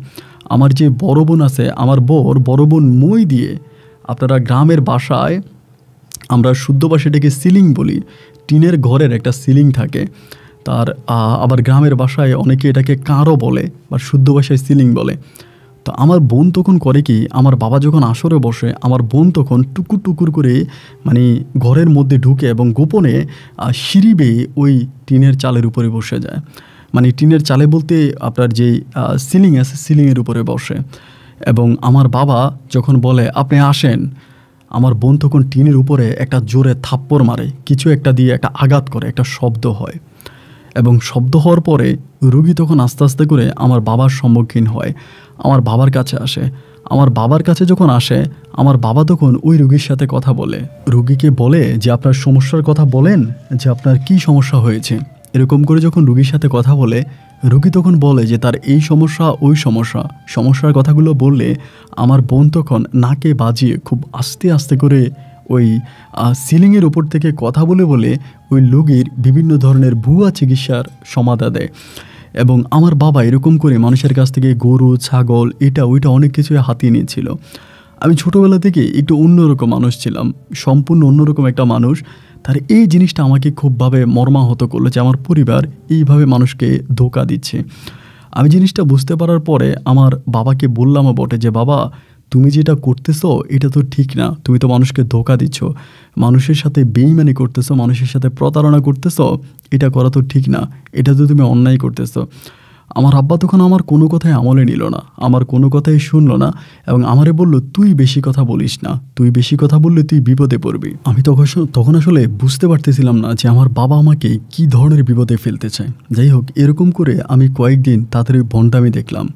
আমার যে বড় বোন আছে আমার বর বড় বোন মই দিয়ে আপনারা গ্রামের বাসায় আমরা শুদ্ধ বাসাটাকে সিলিং বলি টিনের ঘরের একটা সিলিং থাকে তার আবার গ্রামের বাসায় অনেকে এটাকে কাঁড়ও বলে বা শুদ্ধ ভাষায় সিলিং বলে তো আমার বোন তখন করে কি আমার বাবা যখন আসরে বসে আমার বোন তখন টুকুর টুকুর করে মানে ঘরের মধ্যে ঢুকে এবং গোপনে সিঁড়ি বেয়ে ওই টিনের চালের উপরে বসে যায় মানে টিনের চালে বলতে আপনার যে সিলিং আছে সিলিংয়ের উপরে বসে এবং আমার বাবা যখন বলে আপনি আসেন আমার বোন তখন টিনের উপরে একটা জোরে থাপ্পড় মারে কিছু একটা দিয়ে একটা আঘাত করে একটা শব্দ হয় এবং শব্দ হওয়ার পরে রুগী তখন আস্তে আস্তে করে আমার বাবার সম্মুখীন হয় আমার বাবার কাছে আসে আমার বাবার কাছে যখন আসে আমার বাবা তখন ওই রুগীর সাথে কথা বলে রুগীকে বলে যে আপনার সমস্যার কথা বলেন যে আপনার কি সমস্যা হয়েছে এরকম করে যখন রুগীর সাথে কথা বলে রুগী তখন বলে যে তার এই সমস্যা ওই সমস্যা সমস্যার কথাগুলো বললে আমার বোন তখন নাকে বাজিয়ে খুব আস্তে আস্তে করে ওই সিলিংয়ের ওপর থেকে কথা বলে বলে ওই রুগীর বিভিন্ন ধরনের ভুয়া চিকিৎসার সমাধা দেয় এবং আমার বাবা এরকম করে মানুষের কাছ থেকে গরু ছাগল এটা ওইটা অনেক কিছুই হাতিয়ে নিয়েছিল আমি ছোটোবেলা থেকে একটু অন্যরকম মানুষ ছিলাম সম্পূর্ণ অন্যরকম একটা মানুষ তার এই জিনিসটা আমাকে খুবভাবে মর্মাহত করলো যে আমার পরিবার এইভাবে মানুষকে ধোকা দিচ্ছে আমি জিনিসটা বুঝতে পারার পরে আমার বাবাকে বললামও বটে যে বাবা তুমি যেটা করতেছো এটা তো ঠিক না তুমি তো মানুষকে ধোকা দিচ্ছ মানুষের সাথে বেইমানি করতেছো মানুষের সাথে প্রতারণা করতেছো এটা করা তো ঠিক না এটা তো তুমি অন্যায় করতেছ আমার আব্বা তখন আমার কোনো কথায় আমলে নিল না আমার কোনো কথাই শুনল না এবং আমারে বলল তুই বেশি কথা বলিস না তুই বেশি কথা বললে তুই বিপদে পড়বি আমি তখন তখন আসলে বুঝতে পারতেছিলাম না যে আমার বাবা আমাকে কি ধরনের বিপদে ফেলতে চায় যাই হোক এরকম করে আমি কয়েকদিন তাদের ওই ভণ্ডামি দেখলাম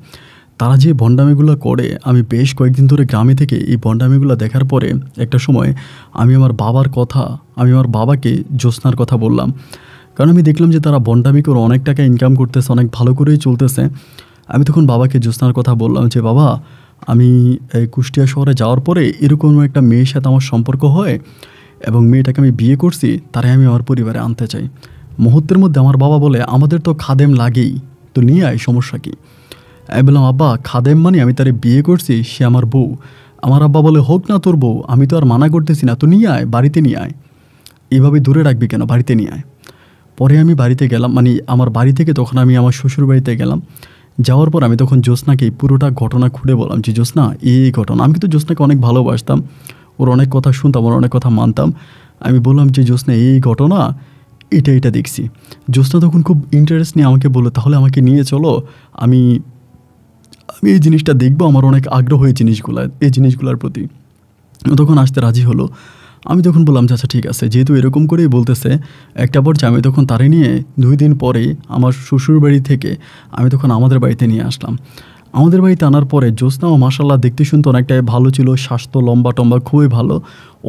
তারা যে ভণ্ডামিগুলো করে আমি বেশ কয়েকদিন ধরে গ্রামে থেকে এই ভণ্ডামিগুলো দেখার পরে একটা সময় আমি আমার বাবার কথা আমি আমার বাবাকে জ্যোৎস্নার কথা বললাম কারণ আমি দেখলাম যে তারা বন্ডামি করে অনেক টাকা ইনকাম করতেছে অনেক ভালো করেই চলতেছে আমি তখন বাবাকে জ্যোৎস্নার কথা বললাম যে বাবা আমি এই কুষ্টিয়া শহরে যাওয়ার পরে এরকম একটা মেয়ের সাথে আমার সম্পর্ক হয় এবং মেয়েটাকে আমি বিয়ে করছি তারাই আমি আমার পরিবারে আনতে চাই মুহূর্তের মধ্যে আমার বাবা বলে আমাদের তো খাদেম লাগেই তো নিয়ে আয় সমস্যা কী আমি বললাম আব্বা খাদেম মানে আমি তারে বিয়ে করছি সে আমার বউ আমার আব্বা বলে হোক না তোর বউ আমি তো আর মানা করতেছি না তো নিয়ে আয় বাড়িতে নিয়ে আয় এভাবে দূরে রাখবি কেন বাড়িতে নিয়ে আয় পরে আমি বাড়িতে গেলাম মানে আমার বাড়ি থেকে তখন আমি আমার শ্বশুর বাড়িতে গেলাম যাওয়ার পর আমি তখন জ্যোৎস্নাকে পুরোটা ঘটনা খুঁড়ে বললাম যে জ্যোৎস্না এই ঘটনা আমি কিন্তু জ্যোৎস্নাকে অনেক ভালোবাসতাম ওর অনেক কথা শুনতাম ওর অনেক কথা মানতাম আমি বললাম যে জ্যোৎস্না এই ঘটনা এটা এটা দেখছি জ্যোৎস্না তখন খুব ইন্টারেস্ট নিয়ে আমাকে বললো তাহলে আমাকে নিয়ে চলো আমি আমি এই জিনিসটা দেখবো আমার অনেক আগ্রহ এই জিনিসগুলো এই জিনিসগুলোর প্রতি তখন আসতে রাজি হলো আমি তখন বললাম যে আচ্ছা, আচ্ছা ঠিক আছে যেহেতু এরকম করেই বলতেছে একটা পর্যায়ে আমি তখন তারে নিয়ে দুই দিন পরে আমার শ্বশুর বাড়ি থেকে আমি তখন আমাদের বাড়িতে নিয়ে আসলাম আমাদের বাড়িতে আনার পরে ও মাসাল্লাহ দেখতে শুনতে অনেকটাই ভালো ছিল স্বাস্থ্য লম্বা টম্বা খুবই ভালো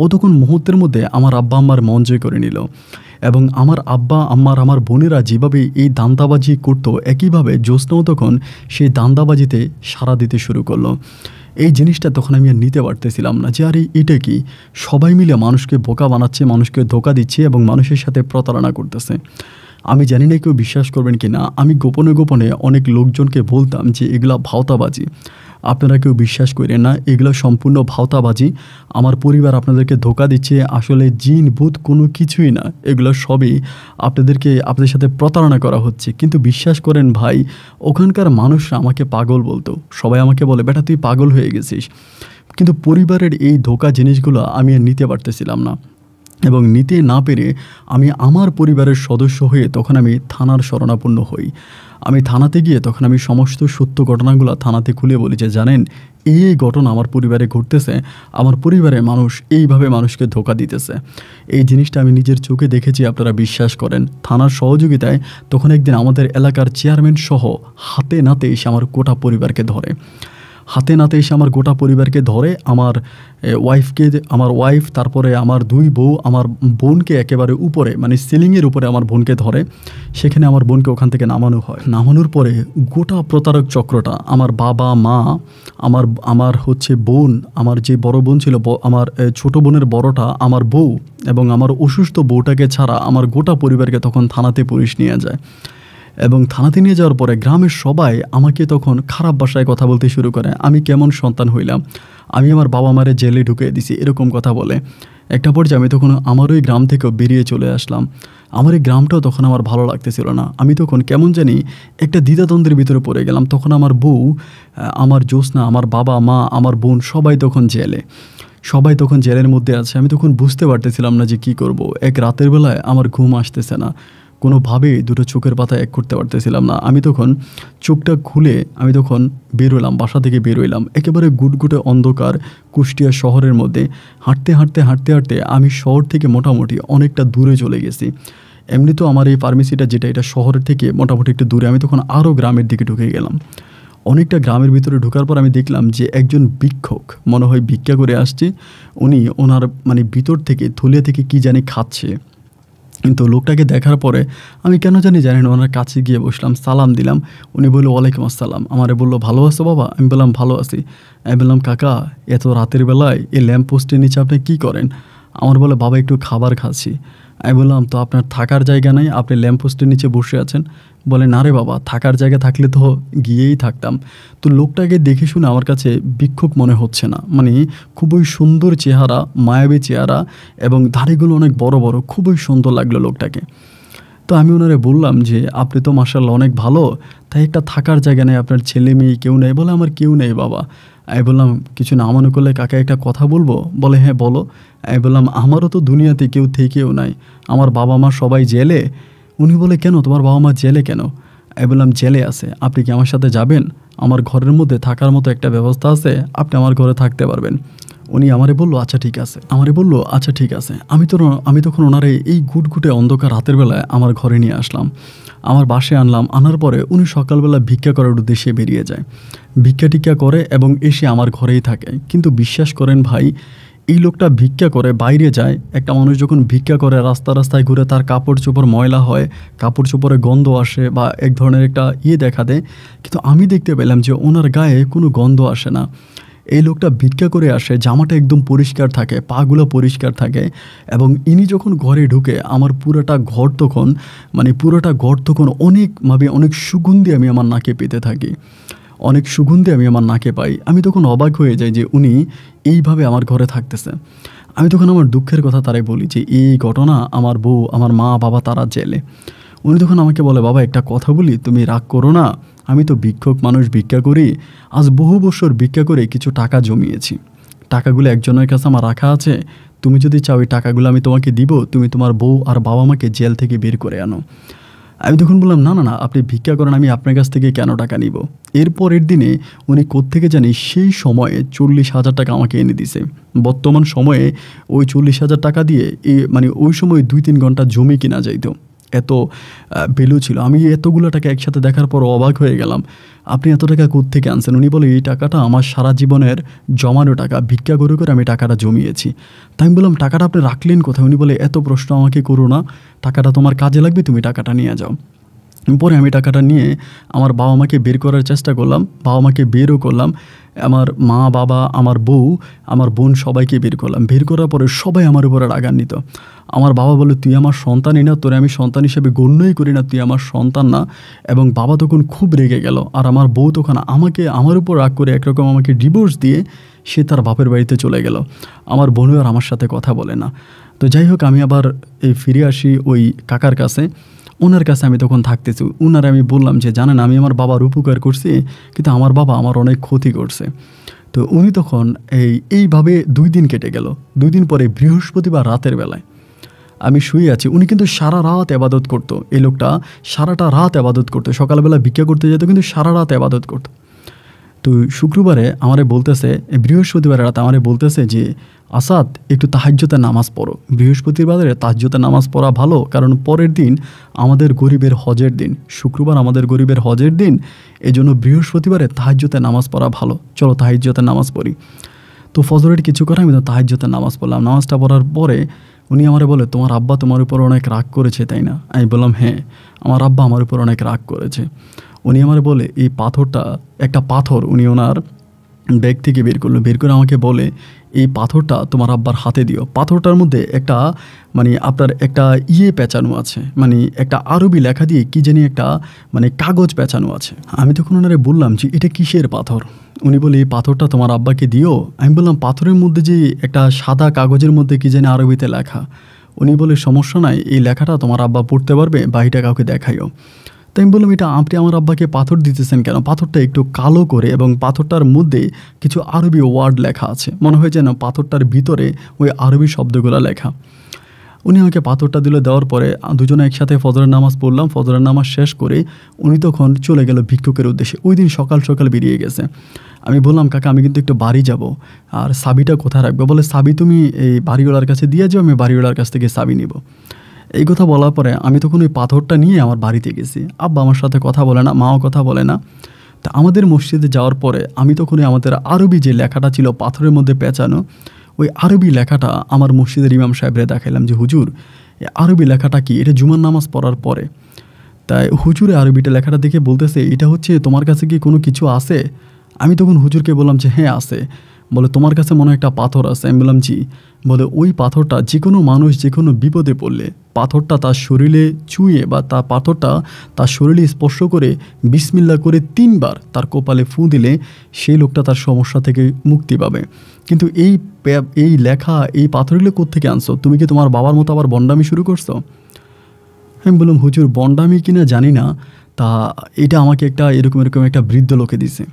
ও তখন মুহূর্তের মধ্যে আমার আব্বা আম্মার মন জয় করে নিল এবং আমার আব্বা আম্মার আমার বোনেরা যেভাবে এই দান্দাবাজি করতো একইভাবে জ্যোৎস্নাও তখন সেই দান্দাবাজিতে সাড়া দিতে শুরু করলো এই জিনিসটা তখন আমি আর নিতে পারতেছিলাম না যে এই এটা কি সবাই মিলে মানুষকে বোকা বানাচ্ছে মানুষকে ধোকা দিচ্ছে এবং মানুষের সাথে প্রতারণা করতেছে আমি জানি না কেউ বিশ্বাস করবেন কি না আমি গোপনে গোপনে অনেক লোকজনকে বলতাম যে এগুলা ভাওতাবাজি আপনারা কেউ বিশ্বাস করেন না এগুলো সম্পূর্ণ ভাওতাবাজি আমার পরিবার আপনাদেরকে ধোকা দিচ্ছে আসলে জিন ভূত কোনো কিছুই না এগুলো সবই আপনাদেরকে আপনাদের সাথে প্রতারণা করা হচ্ছে কিন্তু বিশ্বাস করেন ভাই ওখানকার মানুষরা আমাকে পাগল বলতো সবাই আমাকে বলে বেটা তুই পাগল হয়ে গেছিস কিন্তু পরিবারের এই ধোকা জিনিসগুলো আমি আর নিতে পারতেছিলাম না এবং নিতে না পেরে আমি আমার পরিবারের সদস্য হয়ে তখন আমি থানার শরণাপন্ন হই আমি থানাতে গিয়ে তখন আমি সমস্ত সত্য ঘটনাগুলো থানাতে খুলে বলি যে জানেন এই ঘটনা আমার পরিবারে ঘটতেছে আমার পরিবারে মানুষ এইভাবে মানুষকে ধোকা দিতেছে এই জিনিসটা আমি নিজের চোখে দেখেছি আপনারা বিশ্বাস করেন থানার সহযোগিতায় তখন একদিন আমাদের এলাকার চেয়ারম্যান সহ হাতে নাতে এসে আমার কোটা পরিবারকে ধরে হাতে নাতে এসে আমার গোটা পরিবারকে ধরে আমার ওয়াইফকে আমার ওয়াইফ তারপরে আমার দুই বউ আমার বোনকে একেবারে উপরে মানে সিলিংয়ের উপরে আমার বোনকে ধরে সেখানে আমার বোনকে ওখান থেকে নামানো হয় নামানোর পরে গোটা প্রতারক চক্রটা আমার বাবা মা আমার আমার হচ্ছে বোন আমার যে বড় বোন ছিল আমার ছোট বোনের বড়টা আমার বউ এবং আমার অসুস্থ বউটাকে ছাড়া আমার গোটা পরিবারকে তখন থানাতে পুলিশ নিয়ে যায় এবং থানাতে নিয়ে যাওয়ার পরে গ্রামের সবাই আমাকে তখন খারাপ ভাষায় কথা বলতে শুরু করে আমি কেমন সন্তান হইলাম আমি আমার বাবা মারে জেলে ঢুকিয়ে দিছি এরকম কথা বলে একটা পর্যায়ে আমি তখন আমার ওই গ্রাম থেকেও বেরিয়ে চলে আসলাম আমার এই গ্রামটাও তখন আমার ভালো লাগতেছিল না আমি তখন কেমন জানি একটা দ্বিধাদ্বন্দ্বের ভিতরে পড়ে গেলাম তখন আমার বউ আমার জ্যোৎস্না আমার বাবা মা আমার বোন সবাই তখন জেলে সবাই তখন জেলের মধ্যে আছে আমি তখন বুঝতে পারতেছিলাম না যে কি করব এক রাতের বেলায় আমার ঘুম আসতেছে না কোনোভাবেই দুটো চোখের পাতা এক করতে পারতেছিলাম না আমি তখন চোখটা খুলে আমি তখন বেরোলাম বাসা থেকে বেরোইলাম একেবারে গুটগুটে অন্ধকার কুষ্টিয়া শহরের মধ্যে হাঁটতে হাঁটতে হাঁটতে হাঁটতে আমি শহর থেকে মোটামুটি অনেকটা দূরে চলে গেছি এমনি তো আমার এই ফার্মেসিটা যেটা এটা শহরের থেকে মোটামুটি একটু দূরে আমি তখন আরও গ্রামের দিকে ঢুকে গেলাম অনেকটা গ্রামের ভিতরে ঢোকার পর আমি দেখলাম যে একজন ভিক্ষক মনে হয় ভিক্ষা করে আসছে উনি ওনার মানে ভিতর থেকে থলিয়া থেকে কি জানি খাচ্ছে কিন্তু লোকটাকে দেখার পরে আমি কেন জানি জানি না ওনার কাছে গিয়ে বসলাম সালাম দিলাম উনি বললো ওয়ালাইকুম আসসালাম আমারে বললো ভালো আছো বাবা আমি বললাম ভালো আছি আমি বললাম কাকা এত রাতের বেলায় এই ল্যাম্প পোস্টের নিচে আপনি কী করেন আমার বলে বাবা একটু খাবার খাচ্ছি আমি বললাম তো আপনার থাকার জায়গা নাই আপনি ল্যাম্প পোস্টের নিচে বসে আছেন বলে না রে বাবা থাকার জায়গা থাকলে তো গিয়েই থাকতাম তো লোকটাকে দেখে শুনে আমার কাছে বিক্ষোভ মনে হচ্ছে না মানে খুবই সুন্দর চেহারা মায়াবী চেহারা এবং দাড়িগুলো অনেক বড় বড় খুবই সুন্দর লাগলো লোকটাকে তো আমি ওনারে বললাম যে আপনি তো মার্শাল অনেক ভালো তাই একটা থাকার জায়গা নেই আপনার ছেলে মেয়ে কেউ নেই বলে আমার কেউ নেই বাবা আমি বললাম কিছু না মনে করলে কাকে একটা কথা বলবো বলে হ্যাঁ বলো আমি বললাম আমারও তো দুনিয়াতে কেউ থেকেও নাই আমার বাবা মা সবাই জেলে উনি বলে কেন তোমার বাবা মা জেলে কেন আমি বললাম জেলে আছে আপনি কি আমার সাথে যাবেন আমার ঘরের মধ্যে থাকার মতো একটা ব্যবস্থা আছে আপনি আমার ঘরে থাকতে পারবেন উনি আমারে বললো আচ্ছা ঠিক আছে আমারে বললো আচ্ছা ঠিক আছে আমি তো আমি তখন ওনারে এই গুটগুটে অন্ধকার রাতের বেলায় আমার ঘরে নিয়ে আসলাম আমার বাসে আনলাম আনার পরে উনি সকালবেলা ভিক্ষা করার উদ্দেশ্যে বেরিয়ে যায় ভিক্ষা টিক্ষা করে এবং এসে আমার ঘরেই থাকে কিন্তু বিশ্বাস করেন ভাই এই লোকটা ভিক্ষা করে বাইরে যায় একটা মানুষ যখন ভিক্ষা করে রাস্তা রাস্তায় ঘুরে তার কাপড় চোপড় ময়লা হয় কাপড় চোপড়ে গন্ধ আসে বা এক ধরনের একটা ইয়ে দেখা দেয় কিন্তু আমি দেখতে পেলাম যে ওনার গায়ে কোনো গন্ধ আসে না এই লোকটা ভিক্ষা করে আসে জামাটা একদম পরিষ্কার থাকে পাগুলো পরিষ্কার থাকে এবং ইনি যখন ঘরে ঢুকে আমার পুরোটা ঘর তখন মানে পুরোটা ঘর তখন অনেকভাবে অনেক সুগন্ধি আমি আমার নাকে পেতে থাকি অনেক সুগন্ধি আমি আমার নাকে পাই আমি তখন অবাক হয়ে যাই যে উনি এইভাবে আমার ঘরে থাকতেছে আমি তখন আমার দুঃখের কথা তারাই বলি যে এই ঘটনা আমার বউ আমার মা বাবা তারা জেলে উনি তখন আমাকে বলে বাবা একটা কথা বলি তুমি রাগ করো না আমি তো ভিক্ষক মানুষ ভিক্ষা করি আজ বহু বছর ভিক্ষা করে কিছু টাকা জমিয়েছি টাকাগুলো একজনের কাছে আমার রাখা আছে তুমি যদি চাও এই টাকাগুলো আমি তোমাকে দিব তুমি তোমার বউ আর বাবা মাকে জেল থেকে বের করে আনো আমি তখন বললাম না না না আপনি ভিক্ষা করেন আমি আপনার কাছ থেকে কেন টাকা নিব এরপরের দিনে উনি কোত্থেকে জানি সেই সময়ে চল্লিশ হাজার টাকা আমাকে এনে দিছে বর্তমান সময়ে ওই চল্লিশ হাজার টাকা দিয়ে মানে ওই সময় দুই তিন ঘন্টা জমি কেনা যাইতো এত ভ্যালু ছিল আমি এতগুলো টাকা একসাথে দেখার পর অবাক হয়ে গেলাম আপনি এত টাকা থেকে আনছেন উনি বলে এই টাকাটা আমার সারা জীবনের জমানো টাকা ভিক্ষা করে করে আমি টাকাটা জমিয়েছি তাই আমি বললাম টাকাটা আপনি রাখলেন কোথায় উনি বলে এত প্রশ্ন আমাকে করো না টাকাটা তোমার কাজে লাগবে তুমি টাকাটা নিয়ে যাও পরে আমি টাকাটা নিয়ে আমার বাবা মাকে বের করার চেষ্টা করলাম বাবা মাকে বেরও করলাম আমার মা বাবা আমার বউ আমার বোন সবাইকে বের করলাম বের করার পরে সবাই আমার উপরে রাগান্বিত আমার বাবা বলে তুই আমার সন্তানই না তোরে আমি সন্তান হিসেবে গণ্যই করি না তুই আমার সন্তান না এবং বাবা তখন খুব রেগে গেল আর আমার বউ তখন আমাকে আমার উপর রাগ করে একরকম আমাকে ডিভোর্স দিয়ে সে তার বাপের বাড়িতে চলে গেল আমার বোনও আর আমার সাথে কথা বলে না তো যাই হোক আমি আবার এই ফিরে আসি ওই কাকার কাছে ওনার কাছে আমি তখন থাকতেছি ওনার আমি বললাম যে জানেন আমি আমার বাবার উপকার করছি কিন্তু আমার বাবা আমার অনেক ক্ষতি করছে তো উনি তখন এই এইভাবে দুই দিন কেটে গেল দুই দিন পরে বৃহস্পতিবার রাতের বেলায় আমি শুয়ে আছি উনি কিন্তু সারা রাত আবাদত করতো এই লোকটা সারাটা রাত আবাদত করতো সকালবেলা ভিক্ষা করতে যেত কিন্তু সারা রাত আবাদত করতো তো শুক্রবারে আমারে বলতেছে বৃহস্পতিবার রাত আমারে বলতেছে যে আসাদ একটু তাহাজ্যতে নামাজ পড়ো বৃহস্পতিবারে তাহাজ্যতে নামাজ পড়া ভালো কারণ পরের দিন আমাদের গরিবের হজের দিন শুক্রবার আমাদের গরিবের হজের দিন এজন্য বৃহস্পতিবারে তাহাজ্যতে নামাজ পড়া ভালো চলো তাহাজ্যতে নামাজ পড়ি তো ফজরের কিছু করে আমি তো তাহাজ্যতে নামাজ পড়লাম নামাজটা পড়ার পরে উনি আমারে বলে তোমার আব্বা তোমার উপর অনেক রাগ করেছে তাই না আমি বললাম হ্যাঁ আমার আব্বা আমার উপর অনেক রাগ করেছে উনি আমার বলে এই পাথরটা একটা পাথর উনি ওনার ব্যাগ থেকে বের করলো বের করে আমাকে বলে এই পাথরটা তোমার আব্বার হাতে দিও পাথরটার মধ্যে একটা মানে আপনার একটা ইয়ে পেঁচানো আছে মানে একটা আরবি লেখা দিয়ে কী জানি একটা মানে কাগজ পেঁচানো আছে আমি তখন ওনারে বললাম যে এটা কিসের পাথর উনি বলে এই পাথরটা তোমার আব্বাকে দিও আমি বললাম পাথরের মধ্যে যে একটা সাদা কাগজের মধ্যে কী জানি আরবিতে লেখা উনি বলে সমস্যা নাই এই লেখাটা তোমার আব্বা পড়তে পারবে বাহিটা কাউকে দেখাইও তাই আমি বললাম এটা আপনি আমার আব্বাকে পাথর দিতেছেন কেন পাথরটা একটু কালো করে এবং পাথরটার মধ্যে কিছু আরবি ওয়ার্ড লেখা আছে মনে হয় যেন পাথরটার ভিতরে ওই আরবি শব্দগুলো লেখা উনি আমাকে পাথরটা দিলে দেওয়ার পরে দুজনে একসাথে ফজরের নামাজ পড়লাম ফজরের নামাজ শেষ করে উনি তখন চলে গেল ভিক্ষুকের উদ্দেশ্যে ওই দিন সকাল সকাল বেরিয়ে গেছে আমি বললাম কাকা আমি কিন্তু একটু বাড়ি যাব আর সাবিটা কোথায় রাখবে বলে সাবি তুমি এই বাড়িওয়ালার কাছে দিয়ে যাও আমি বাড়িওয়ালার কাছ থেকে সাবি নিব এই কথা বলার পরে আমি তখন ওই পাথরটা নিয়ে আমার বাড়িতে গেছি আব্বা আমার সাথে কথা বলে না মাও কথা বলে না তা আমাদের মসজিদে যাওয়ার পরে আমি তখনই আমাদের আরবি যে লেখাটা ছিল পাথরের মধ্যে পেঁচানো ওই আরবি লেখাটা আমার মসজিদের ইমাম সাহেবরে দেখাইলাম যে হুজুর আরবি লেখাটা কি এটা জুমার নামাজ পড়ার পরে তাই হুজুরে আরবিটা লেখাটা দেখে বলতেছে এটা হচ্ছে তোমার কাছে কি কোনো কিছু আছে আমি তখন হুজুরকে বললাম যে হ্যাঁ আছে বলে তোমার কাছে মনে একটা পাথর আছে আমি বললাম জি বলে ওই পাথরটা যে কোনো মানুষ যে কোনো বিপদে পড়লে পাথরটা তার শরীরে ছুঁয়ে বা তার পাথরটা তার শরীরে স্পর্শ করে বিসমিল্লা করে তিনবার তার কপালে ফুঁ দিলে সেই লোকটা তার সমস্যা থেকে মুক্তি পাবে কিন্তু এই এই লেখা এই পাথরগুলো কোথেকে আনছো তুমি কি তোমার বাবার মতো আবার বন্ডামি শুরু করছো আমি বললাম হুজুর বন্ডামি কিনা জানি না তা এটা আমাকে একটা এরকম এরকম একটা বৃদ্ধ লোকে দিছে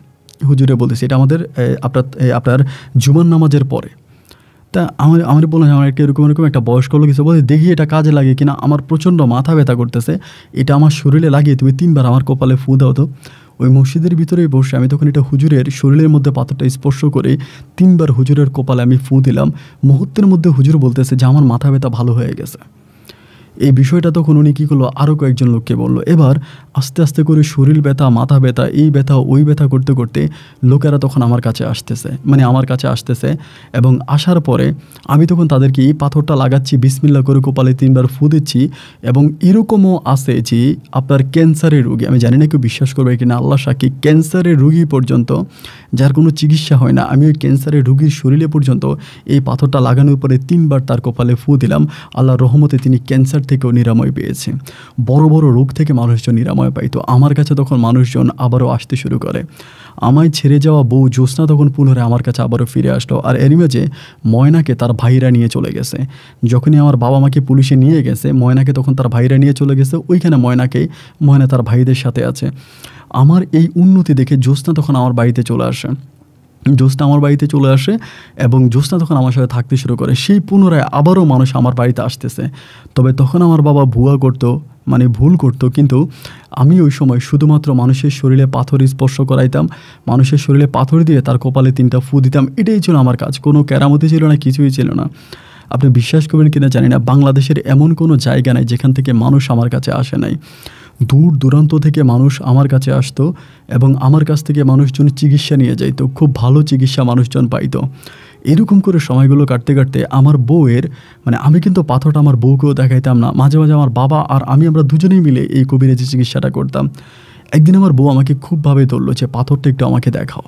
হুজুরে বলতেছে এটা আমাদের আপনার আপনার জুমান নামাজের পরে তা আমার আমার বললাম আমার একটা এরকম এরকম একটা বয়স্ক লোক এসে বলছে দেখি এটা কাজে লাগে কিনা আমার প্রচণ্ড মাথা ব্যথা করতেছে এটা আমার শরীরে লাগিয়ে তুমি তিনবার আমার কপালে ফু দাও তো ওই মসজিদের ভিতরে বসে আমি তখন এটা হুজুরের শরীরের মধ্যে পাথরটা স্পর্শ করে তিনবার হুজুরের কপালে আমি ফু দিলাম মুহূর্তের মধ্যে হুজুর বলতেছে যে আমার মাথা ব্যথা ভালো হয়ে গেছে এই বিষয়টা তখন উনি কী করলো আরও কয়েকজন লোককে বলল এবার আস্তে আস্তে করে শরীর ব্যথা মাথা ব্যথা এই ব্যথা ওই ব্যথা করতে করতে লোকেরা তখন আমার কাছে আসতেছে মানে আমার কাছে আসতেছে এবং আসার পরে আমি তখন তাদেরকে এই পাথরটা লাগাচ্ছি বিসমিল্লা করে কোপালে তিনবার ফু দিচ্ছি এবং এরকমও আসে যে আপনার ক্যান্সারের রুগী আমি জানি না কেউ বিশ্বাস করবে কিনা আল্লাহ সাক্ষী ক্যান্সারের রুগী পর্যন্ত যার কোনো চিকিৎসা হয় না আমি ওই ক্যান্সারের রুগীর শরীরে পর্যন্ত এই পাথরটা লাগানোর পরে তিনবার তার কপালে ফু দিলাম আল্লাহর রহমতে তিনি ক্যান্সার থেকেও নিরাময় পেয়েছে বড় বড় রোগ থেকে মানুষজন নিরাময় পাইতো আমার কাছে তখন মানুষজন আবারও আসতে শুরু করে আমায় ছেড়ে যাওয়া বউ জ্যোৎস্না তখন পুনরায় আমার কাছে আবারও ফিরে আসলো আর এর মাঝে ময়নাকে তার ভাইরা নিয়ে চলে গেছে যখনই আমার বাবা মাকে পুলিশে নিয়ে গেছে ময়নাকে তখন তার ভাইরা নিয়ে চলে গেছে ওইখানে ময়নাকে ময়না তার ভাইদের সাথে আছে আমার এই উন্নতি দেখে জ্যোৎস্না তখন আমার বাড়িতে চলে আসে জ্যোৎস্না আমার বাড়িতে চলে আসে এবং জ্যোৎস্না তখন আমার সাথে থাকতে শুরু করে সেই পুনরায় আবারও মানুষ আমার বাড়িতে আসতেছে তবে তখন আমার বাবা ভুয়া করত মানে ভুল করত কিন্তু আমি ওই সময় শুধুমাত্র মানুষের শরীরে পাথর স্পর্শ করাইতাম মানুষের শরীরে পাথর দিয়ে তার কপালে তিনটা ফু দিতাম এটাই ছিল আমার কাজ কোনো ক্যারামতি ছিল না কিছুই ছিল না আপনি বিশ্বাস করবেন কিনা জানি না বাংলাদেশের এমন কোনো জায়গা নাই যেখান থেকে মানুষ আমার কাছে আসে নাই দূর দূরান্ত থেকে মানুষ আমার কাছে আসতো এবং আমার কাছ থেকে মানুষজন চিকিৎসা নিয়ে যাইতো খুব ভালো চিকিৎসা মানুষজন পাইতো এরকম করে সময়গুলো কাটতে কাটতে আমার বউয়ের মানে আমি কিন্তু পাথরটা আমার বউকেও দেখাইতাম না মাঝে মাঝে আমার বাবা আর আমি আমরা দুজনেই মিলে এই কবিরাজি চিকিৎসাটা করতাম একদিন আমার বউ আমাকে খুবভাবে ধরলো যে পাথরটা একটু আমাকে দেখাও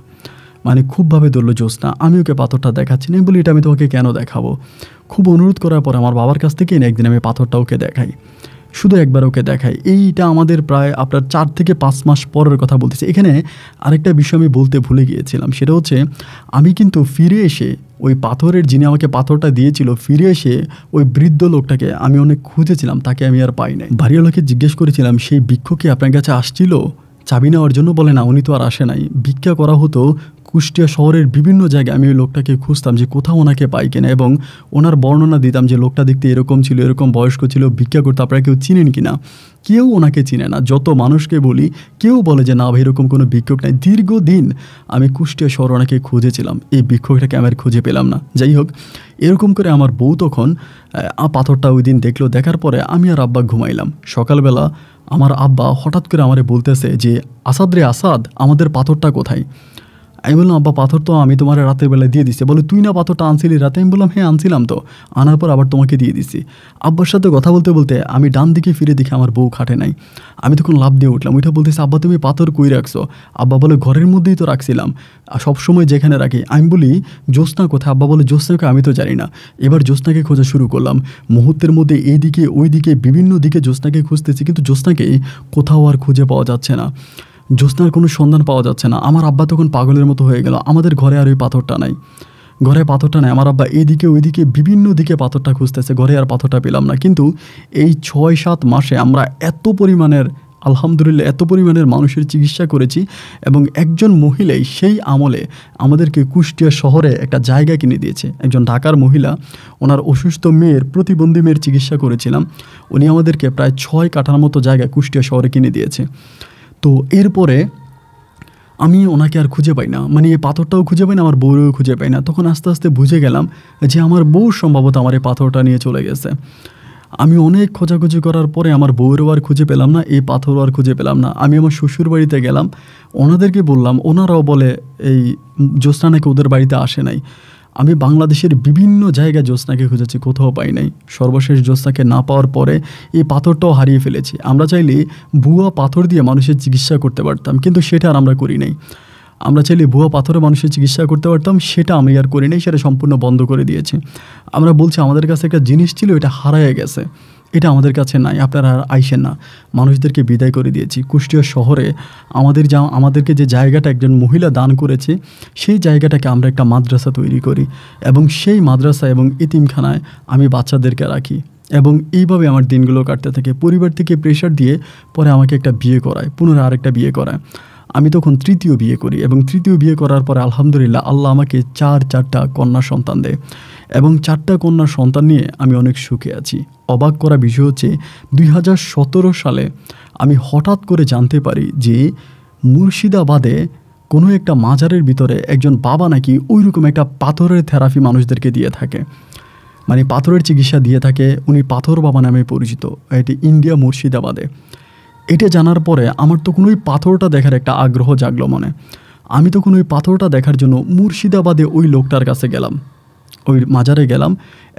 মানে খুবভাবে ধরলো জ্যোৎস্না আমি ওকে পাথরটা দেখাচ্ছি না বলি এটা আমি তোমাকে কেন দেখাবো খুব অনুরোধ করার পর আমার বাবার কাছ থেকে একদিন আমি পাথরটা ওকে দেখাই শুধু একবার ওকে দেখাই এইটা আমাদের প্রায় আপনার চার থেকে পাঁচ মাস পরের কথা বলতেছি এখানে আরেকটা বিষয় আমি বলতে ভুলে গিয়েছিলাম সেটা হচ্ছে আমি কিন্তু ফিরে এসে ওই পাথরের যিনি আমাকে পাথরটা দিয়েছিল ফিরে এসে ওই বৃদ্ধ লোকটাকে আমি অনেক খুঁজেছিলাম তাকে আমি আর পাই নাই বাড়ির লোকে জিজ্ঞেস করেছিলাম সেই বৃক্ষ কি আপনার কাছে আসছিল চাবি নেওয়ার জন্য বলে না উনি তো আর আসে নাই ভিক্ষা করা হতো কুষ্টিয়া শহরের বিভিন্ন জায়গায় আমি ওই লোকটাকে খুঁজতাম যে কোথাও ওনাকে পাই কিনা এবং ওনার বর্ণনা দিতাম যে লোকটা দেখতে এরকম ছিল এরকম বয়স্ক ছিল ভিক্ষা করতে আপনারা কেউ চিনেন কিনা কেউ ওনাকে চিনে না যত মানুষকে বলি কেউ বলে যে না ভাই এরকম কোনো ভিক্ষক নাই দীর্ঘদিন আমি কুষ্টিয়া শহর ওনাকে খুঁজেছিলাম এই ভিক্ষকটাকে আমি আর খুঁজে পেলাম না যাই হোক এরকম করে আমার বউ তখন পাথরটা ওই দিন দেখলো দেখার পরে আমি আর আব্বা ঘুমাইলাম সকালবেলা আমার আব্বা হঠাৎ করে আমারে বলতেছে যে আসাদ রে আসাদ আমাদের পাথরটা কোথায় আমি বললাম আব্বা পাথর তো আমি তোমার রাতের বেলায় দিয়ে দিচ্ছি বলে তুই না পাথরটা আনছিলি রাতে আমি বললাম হ্যাঁ আনছিলাম তো আনার পর আবার তোমাকে দিয়ে দিচ্ছি আব্বার সাথে কথা বলতে বলতে আমি ডান দিকে ফিরে দেখি আমার বউ খাটে নাই আমি তখন লাভ দিয়ে উঠলাম ওইটা বলতেছি আব্বা তুমি পাথর কই রাখছো আব্বা বলে ঘরের মধ্যেই তো রাখছিলাম সবসময় যেখানে রাখি আমি বলি জ্যোৎস্না কোথায় আব্বা বলে জ্যোৎস্নাকে আমি তো জানি না এবার জ্যোৎস্নাকে খোঁজা শুরু করলাম মুহূর্তের মধ্যে এইদিকে ওইদিকে বিভিন্ন দিকে জ্যোৎস্নাকে খুঁজতেছি কিন্তু জ্যোৎস্নাকে কোথাও আর খুঁজে পাওয়া যাচ্ছে না জ্যোৎস্নার কোনো সন্ধান পাওয়া যাচ্ছে না আমার আব্বা তখন পাগলের মতো হয়ে গেল আমাদের ঘরে আর ওই পাথরটা নাই ঘরে পাথরটা নেই আমার আব্বা এদিকে ওইদিকে বিভিন্ন দিকে পাথরটা খুঁজতেছে ঘরে আর পাথরটা পেলাম না কিন্তু এই ছয় সাত মাসে আমরা এত পরিমাণের আলহামদুলিল্লাহ এত পরিমাণের মানুষের চিকিৎসা করেছি এবং একজন মহিলাই সেই আমলে আমাদেরকে কুষ্টিয়া শহরে একটা জায়গা কিনে দিয়েছে একজন ঢাকার মহিলা ওনার অসুস্থ মেয়ের প্রতিবন্ধী মেয়ের চিকিৎসা করেছিলাম উনি আমাদেরকে প্রায় ছয় কাঠার মতো জায়গা কুষ্টিয়া শহরে কিনে দিয়েছে তো এরপরে আমি ওনাকে আর খুঁজে পাই না মানে এই পাথরটাও খুঁজে পাই না আমার বউরেও খুঁজে পাই না তখন আস্তে আস্তে বুঝে গেলাম যে আমার বউ সম্ভবত আমার এই পাথরটা নিয়ে চলে গেছে আমি অনেক খোঁজাখুঁজি করার পরে আমার বউরও আর খুঁজে পেলাম না এই পাথরও আর খুঁজে পেলাম না আমি আমার শ্বশুর বাড়িতে গেলাম ওনাদেরকে বললাম ওনারাও বলে এই জ্যোৎস্না নাকি ওদের বাড়িতে আসে নাই আমি বাংলাদেশের বিভিন্ন জায়গায় জ্যোৎস্নাকে খুঁজেছি কোথাও পাই নাই সর্বশেষ জ্যোৎস্নাকে না পাওয়ার পরে এই পাথরটাও হারিয়ে ফেলেছি আমরা চাইলে ভুয়া পাথর দিয়ে মানুষের চিকিৎসা করতে পারতাম কিন্তু সেটা আর আমরা করি নাই আমরা চাইলে ভুয়া পাথরে মানুষের চিকিৎসা করতে পারতাম সেটা আমি আর করি নাই সেটা সম্পূর্ণ বন্ধ করে দিয়েছি আমরা বলছি আমাদের কাছে একটা জিনিস ছিল এটা হারায় গেছে এটা আমাদের কাছে নাই আপনারা আর আইসেন না মানুষদেরকে বিদায় করে দিয়েছি কুষ্টিয়া শহরে আমাদের যা আমাদেরকে যে জায়গাটা একজন মহিলা দান করেছে সেই জায়গাটাকে আমরা একটা মাদ্রাসা তৈরি করি এবং সেই মাদ্রাসা এবং ইতিমখানায় আমি বাচ্চাদেরকে রাখি এবং এইভাবে আমার দিনগুলো কাটতে থাকে পরিবার থেকে প্রেশার দিয়ে পরে আমাকে একটা বিয়ে করায় পুনরায় আরেকটা বিয়ে করায় আমি তখন তৃতীয় বিয়ে করি এবং তৃতীয় বিয়ে করার পরে আলহামদুলিল্লাহ আল্লাহ আমাকে চার চারটা কন্যা সন্তান দেয় এবং চারটা কন্যা সন্তান নিয়ে আমি অনেক সুখে আছি অবাক করা বিষয় হচ্ছে দুই সালে আমি হঠাৎ করে জানতে পারি যে মুর্শিদাবাদে কোনো একটা মাজারের ভিতরে একজন বাবা নাকি ওই রকম একটা পাথরের থেরাপি মানুষদেরকে দিয়ে থাকে মানে পাথরের চিকিৎসা দিয়ে থাকে উনি পাথর বাবা নামে পরিচিত এটি ইন্ডিয়া মুর্শিদাবাদে এটা জানার পরে আমার তো কোনোই পাথরটা দেখার একটা আগ্রহ জাগলো মনে আমি তখন ওই পাথরটা দেখার জন্য মুর্শিদাবাদে ওই লোকটার কাছে গেলাম ওই মাজারে গেলাম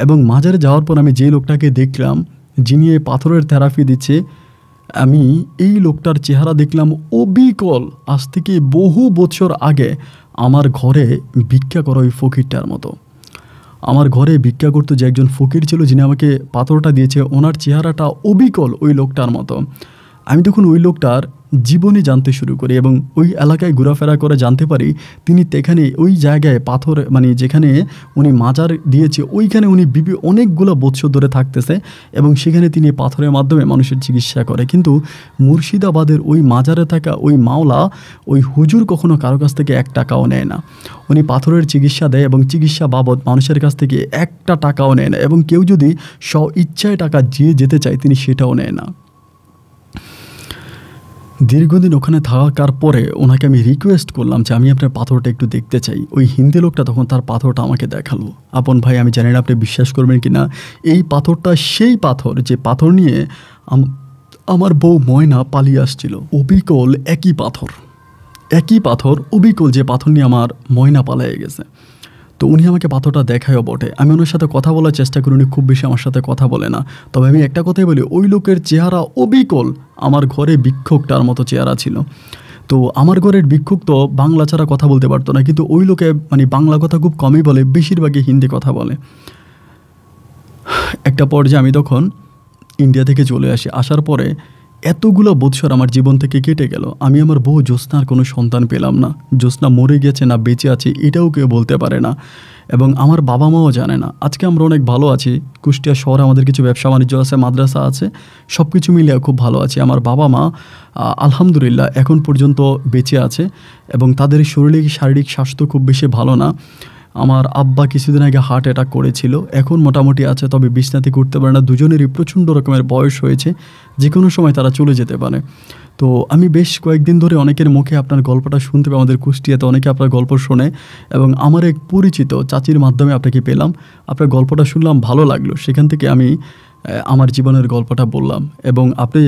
এবং মাজারে যাওয়ার পর আমি যে লোকটাকে দেখলাম যিনি এই পাথরের থেরাপি দিচ্ছে আমি এই লোকটার চেহারা দেখলাম অবিকল আজ থেকে বহু বছর আগে আমার ঘরে ভিক্ষা করা ওই ফকিরটার মতো আমার ঘরে ভিক্ষা করতো যে একজন ফকির ছিল যিনি আমাকে পাথরটা দিয়েছে ওনার চেহারাটা অবিকল ওই লোকটার মতো আমি তখন ওই লোকটার জীবনে জানতে শুরু করি এবং ওই এলাকায় ঘোরাফেরা করে জানতে পারি তিনি তেখানে ওই জায়গায় পাথর মানে যেখানে উনি মাজার দিয়েছে ওইখানে উনি বিবি অনেকগুলো বৎসর ধরে থাকতেছে এবং সেখানে তিনি পাথরের মাধ্যমে মানুষের চিকিৎসা করে কিন্তু মুর্শিদাবাদের ওই মাজারে থাকা ওই মাওলা ওই হুজুর কখনো কারো কাছ থেকে এক টাকাও নেয় না উনি পাথরের চিকিৎসা দেয় এবং চিকিৎসা বাবদ মানুষের কাছ থেকে একটা টাকাও নেয় না এবং কেউ যদি স্ব ইচ্ছায় টাকা দিয়ে যেতে চায় তিনি সেটাও নেয় না দীর্ঘদিন ওখানে থাকার পরে ওনাকে আমি রিকোয়েস্ট করলাম যে আমি আপনার পাথরটা একটু দেখতে চাই ওই হিন্দি লোকটা তখন তার পাথরটা আমাকে দেখালো আপন ভাই আমি জানি না আপনি বিশ্বাস করবেন কি না এই পাথরটা সেই পাথর যে পাথর নিয়ে আমার বউ ময়না পালিয়ে আসছিল অবিকল একই পাথর একই পাথর অবিকল যে পাথর নিয়ে আমার ময়না পালাইয়ে গেছে তো উনি আমাকে পাথরটা দেখায়ও বটে আমি ওনার সাথে কথা বলার চেষ্টা করি উনি খুব বেশি আমার সাথে কথা বলে না তবে আমি একটা কথাই বলি ওই লোকের চেহারা অবিকল আমার ঘরে বিক্ষোভটার মতো চেহারা ছিল তো আমার ঘরের ভিক্ষুক তো বাংলা ছাড়া কথা বলতে পারতো না কিন্তু ওই লোকে মানে বাংলা কথা খুব কমই বলে বেশিরভাগই হিন্দি কথা বলে একটা পর্যায়ে আমি তখন ইন্ডিয়া থেকে চলে আসি আসার পরে এতগুলো বৎসর আমার জীবন থেকে কেটে গেল আমি আমার বউ জ্যোৎস্নার কোনো সন্তান পেলাম না জ্যোৎস্না মরে গেছে না বেঁচে আছে এটাও কেউ বলতে পারে না এবং আমার বাবা মাও জানে না আজকে আমরা অনেক ভালো আছি কুষ্টিয়া শহরে আমাদের কিছু ব্যবসা বাণিজ্য আছে মাদ্রাসা আছে সব কিছু মিলিয়ে খুব ভালো আছি আমার বাবা মা আলহামদুলিল্লাহ এখন পর্যন্ত বেঁচে আছে এবং তাদের শরীরিক শারীরিক স্বাস্থ্য খুব বেশি ভালো না আমার আব্বা কিছুদিন আগে হার্ট অ্যাটাক করেছিল এখন মোটামুটি আছে তবে বিছনাতে করতে পারে না দুজনেরই প্রচণ্ড রকমের বয়স হয়েছে যে কোনো সময় তারা চলে যেতে পারে তো আমি বেশ কয়েকদিন ধরে অনেকের মুখে আপনার গল্পটা শুনতে পাই আমাদের কুষ্টিয়াতে অনেকে আপনার গল্প শোনে এবং আমার এক পরিচিত চাচির মাধ্যমে আপনাকে পেলাম আপনার গল্পটা শুনলাম ভালো লাগলো সেখান থেকে আমি আমার জীবনের গল্পটা বললাম এবং আপনি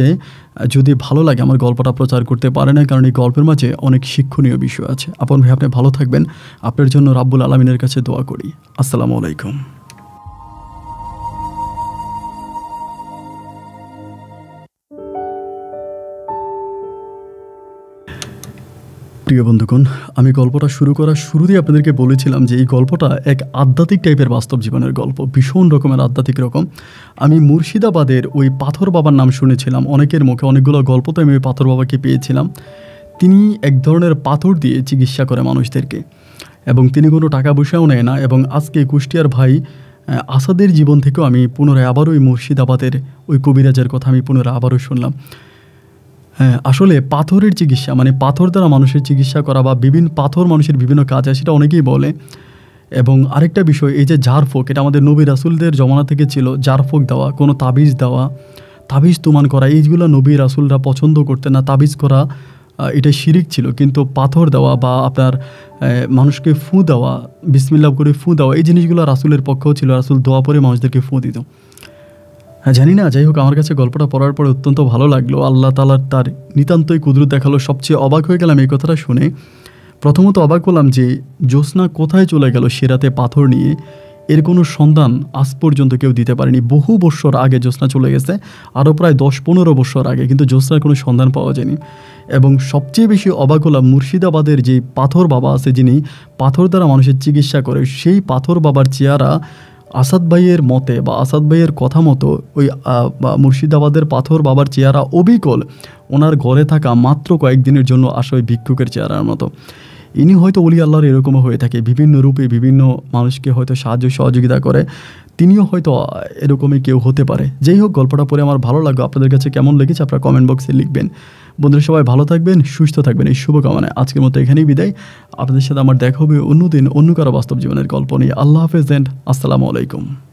যদি ভালো লাগে আমার গল্পটা প্রচার করতে পারে না কারণ এই গল্পের মাঝে অনেক শিক্ষণীয় বিষয় আছে আপন ভাই আপনি ভালো থাকবেন আপনার জন্য রাব্বুল আলমিনের কাছে দোয়া করি আসসালামু আলাইকুম প্রিয় বন্ধুগণ আমি গল্পটা শুরু করার শুরুতেই আপনাদেরকে বলেছিলাম যে এই গল্পটা এক আধ্যাত্মিক টাইপের বাস্তব জীবনের গল্প ভীষণ রকমের আধ্যাত্মিক রকম আমি মুর্শিদাবাদের ওই পাথর বাবার নাম শুনেছিলাম অনেকের মুখে অনেকগুলো গল্প তো আমি ওই পাথর বাবাকে পেয়েছিলাম তিনি এক ধরনের পাথর দিয়ে চিকিৎসা করে মানুষদেরকে এবং তিনি কোনো টাকা পয়সাও নেয় না এবং আজকে কুষ্টিয়ার ভাই আসাদের জীবন থেকেও আমি পুনরায় আবারও ওই মুর্শিদাবাদের ওই কবিরাজের কথা আমি পুনরায় আবারও শুনলাম হ্যাঁ, আসলে পাথরের চিকিৎসা মানে পাথর দ্বারা মানুষের চিকিৎসা করা বা বিভিন্ন পাথর মানুষের বিভিন্ন কাজ আছে সেটা অনেকেই বলে এবং আরেকটা বিষয় এই যে ঝাড়ফোঁক এটা আমাদের নবী রাসুলদের জমানা থেকে ছিল ঝাড়ফোঁক দেওয়া কোনো তাবিজ দেওয়া তাবিজ তুমান করা এইগুলো নবী রাসুলরা পছন্দ করতেন না তাবিজ করা এটা শিরিক ছিল কিন্তু পাথর দেওয়া বা আপনার মানুষকে ফু দেওয়া বিসমিল্লাভ করে ফু দেওয়া এই জিনিসগুলো রাসুলের পক্ষেও ছিল রাসুল দোয়া পরে মানুষদেরকে ফু দিত হ্যাঁ জানি না যাই হোক আমার কাছে গল্পটা পড়ার পরে অত্যন্ত ভালো লাগলো আল্লাহ তালার তার নিতান্তই কুদরত দেখালো সবচেয়ে অবাক হয়ে গেলাম এই কথাটা শুনে প্রথমত অবাক হলাম যে জ্যোৎস্না কোথায় চলে গেল সেরাতে পাথর নিয়ে এর কোনো সন্ধান আজ পর্যন্ত কেউ দিতে পারেনি বহু বছর আগে জ্যোৎস্না চলে গেছে আরও প্রায় দশ পনেরো বছর আগে কিন্তু জ্যোৎস্নার কোনো সন্ধান পাওয়া যায়নি এবং সবচেয়ে বেশি অবাক হলাম মুর্শিদাবাদের যে পাথর বাবা আছে যিনি পাথর দ্বারা মানুষের চিকিৎসা করে সেই পাথর বাবার চেয়ারা আসাদ ভাইয়ের মতে বা আসাদ ভাইয়ের কথা মতো ওই মুর্শিদাবাদের পাথর বাবার চেহারা অবিকল ওনার ঘরে থাকা মাত্র কয়েকদিনের জন্য আসে ওই ভিক্ষুকের চেহারার মতো ইনি হয়তো অলি আল্লাহর এরকমও হয়ে থাকে বিভিন্ন রূপে বিভিন্ন মানুষকে হয়তো সাহায্য সহযোগিতা করে তিনিও হয়তো এরকমই কেউ হতে পারে যেই হোক গল্পটা পড়ে আমার ভালো লাগলো আপনাদের কাছে কেমন লেগেছে আপনারা কমেন্ট বক্সে লিখবেন বন্ধুরা সবাই ভালো থাকবেন সুস্থ থাকবেন এই শুভকামনায় আজকের মতো এখানেই বিদায় আপনাদের সাথে আমার দেখা হবে অন্য দিন অন্য কারো বাস্তব জীবনের গল্প নিয়ে আল্লাহ হাফেজ অ্যান্ড আসসালামু আলাইকুম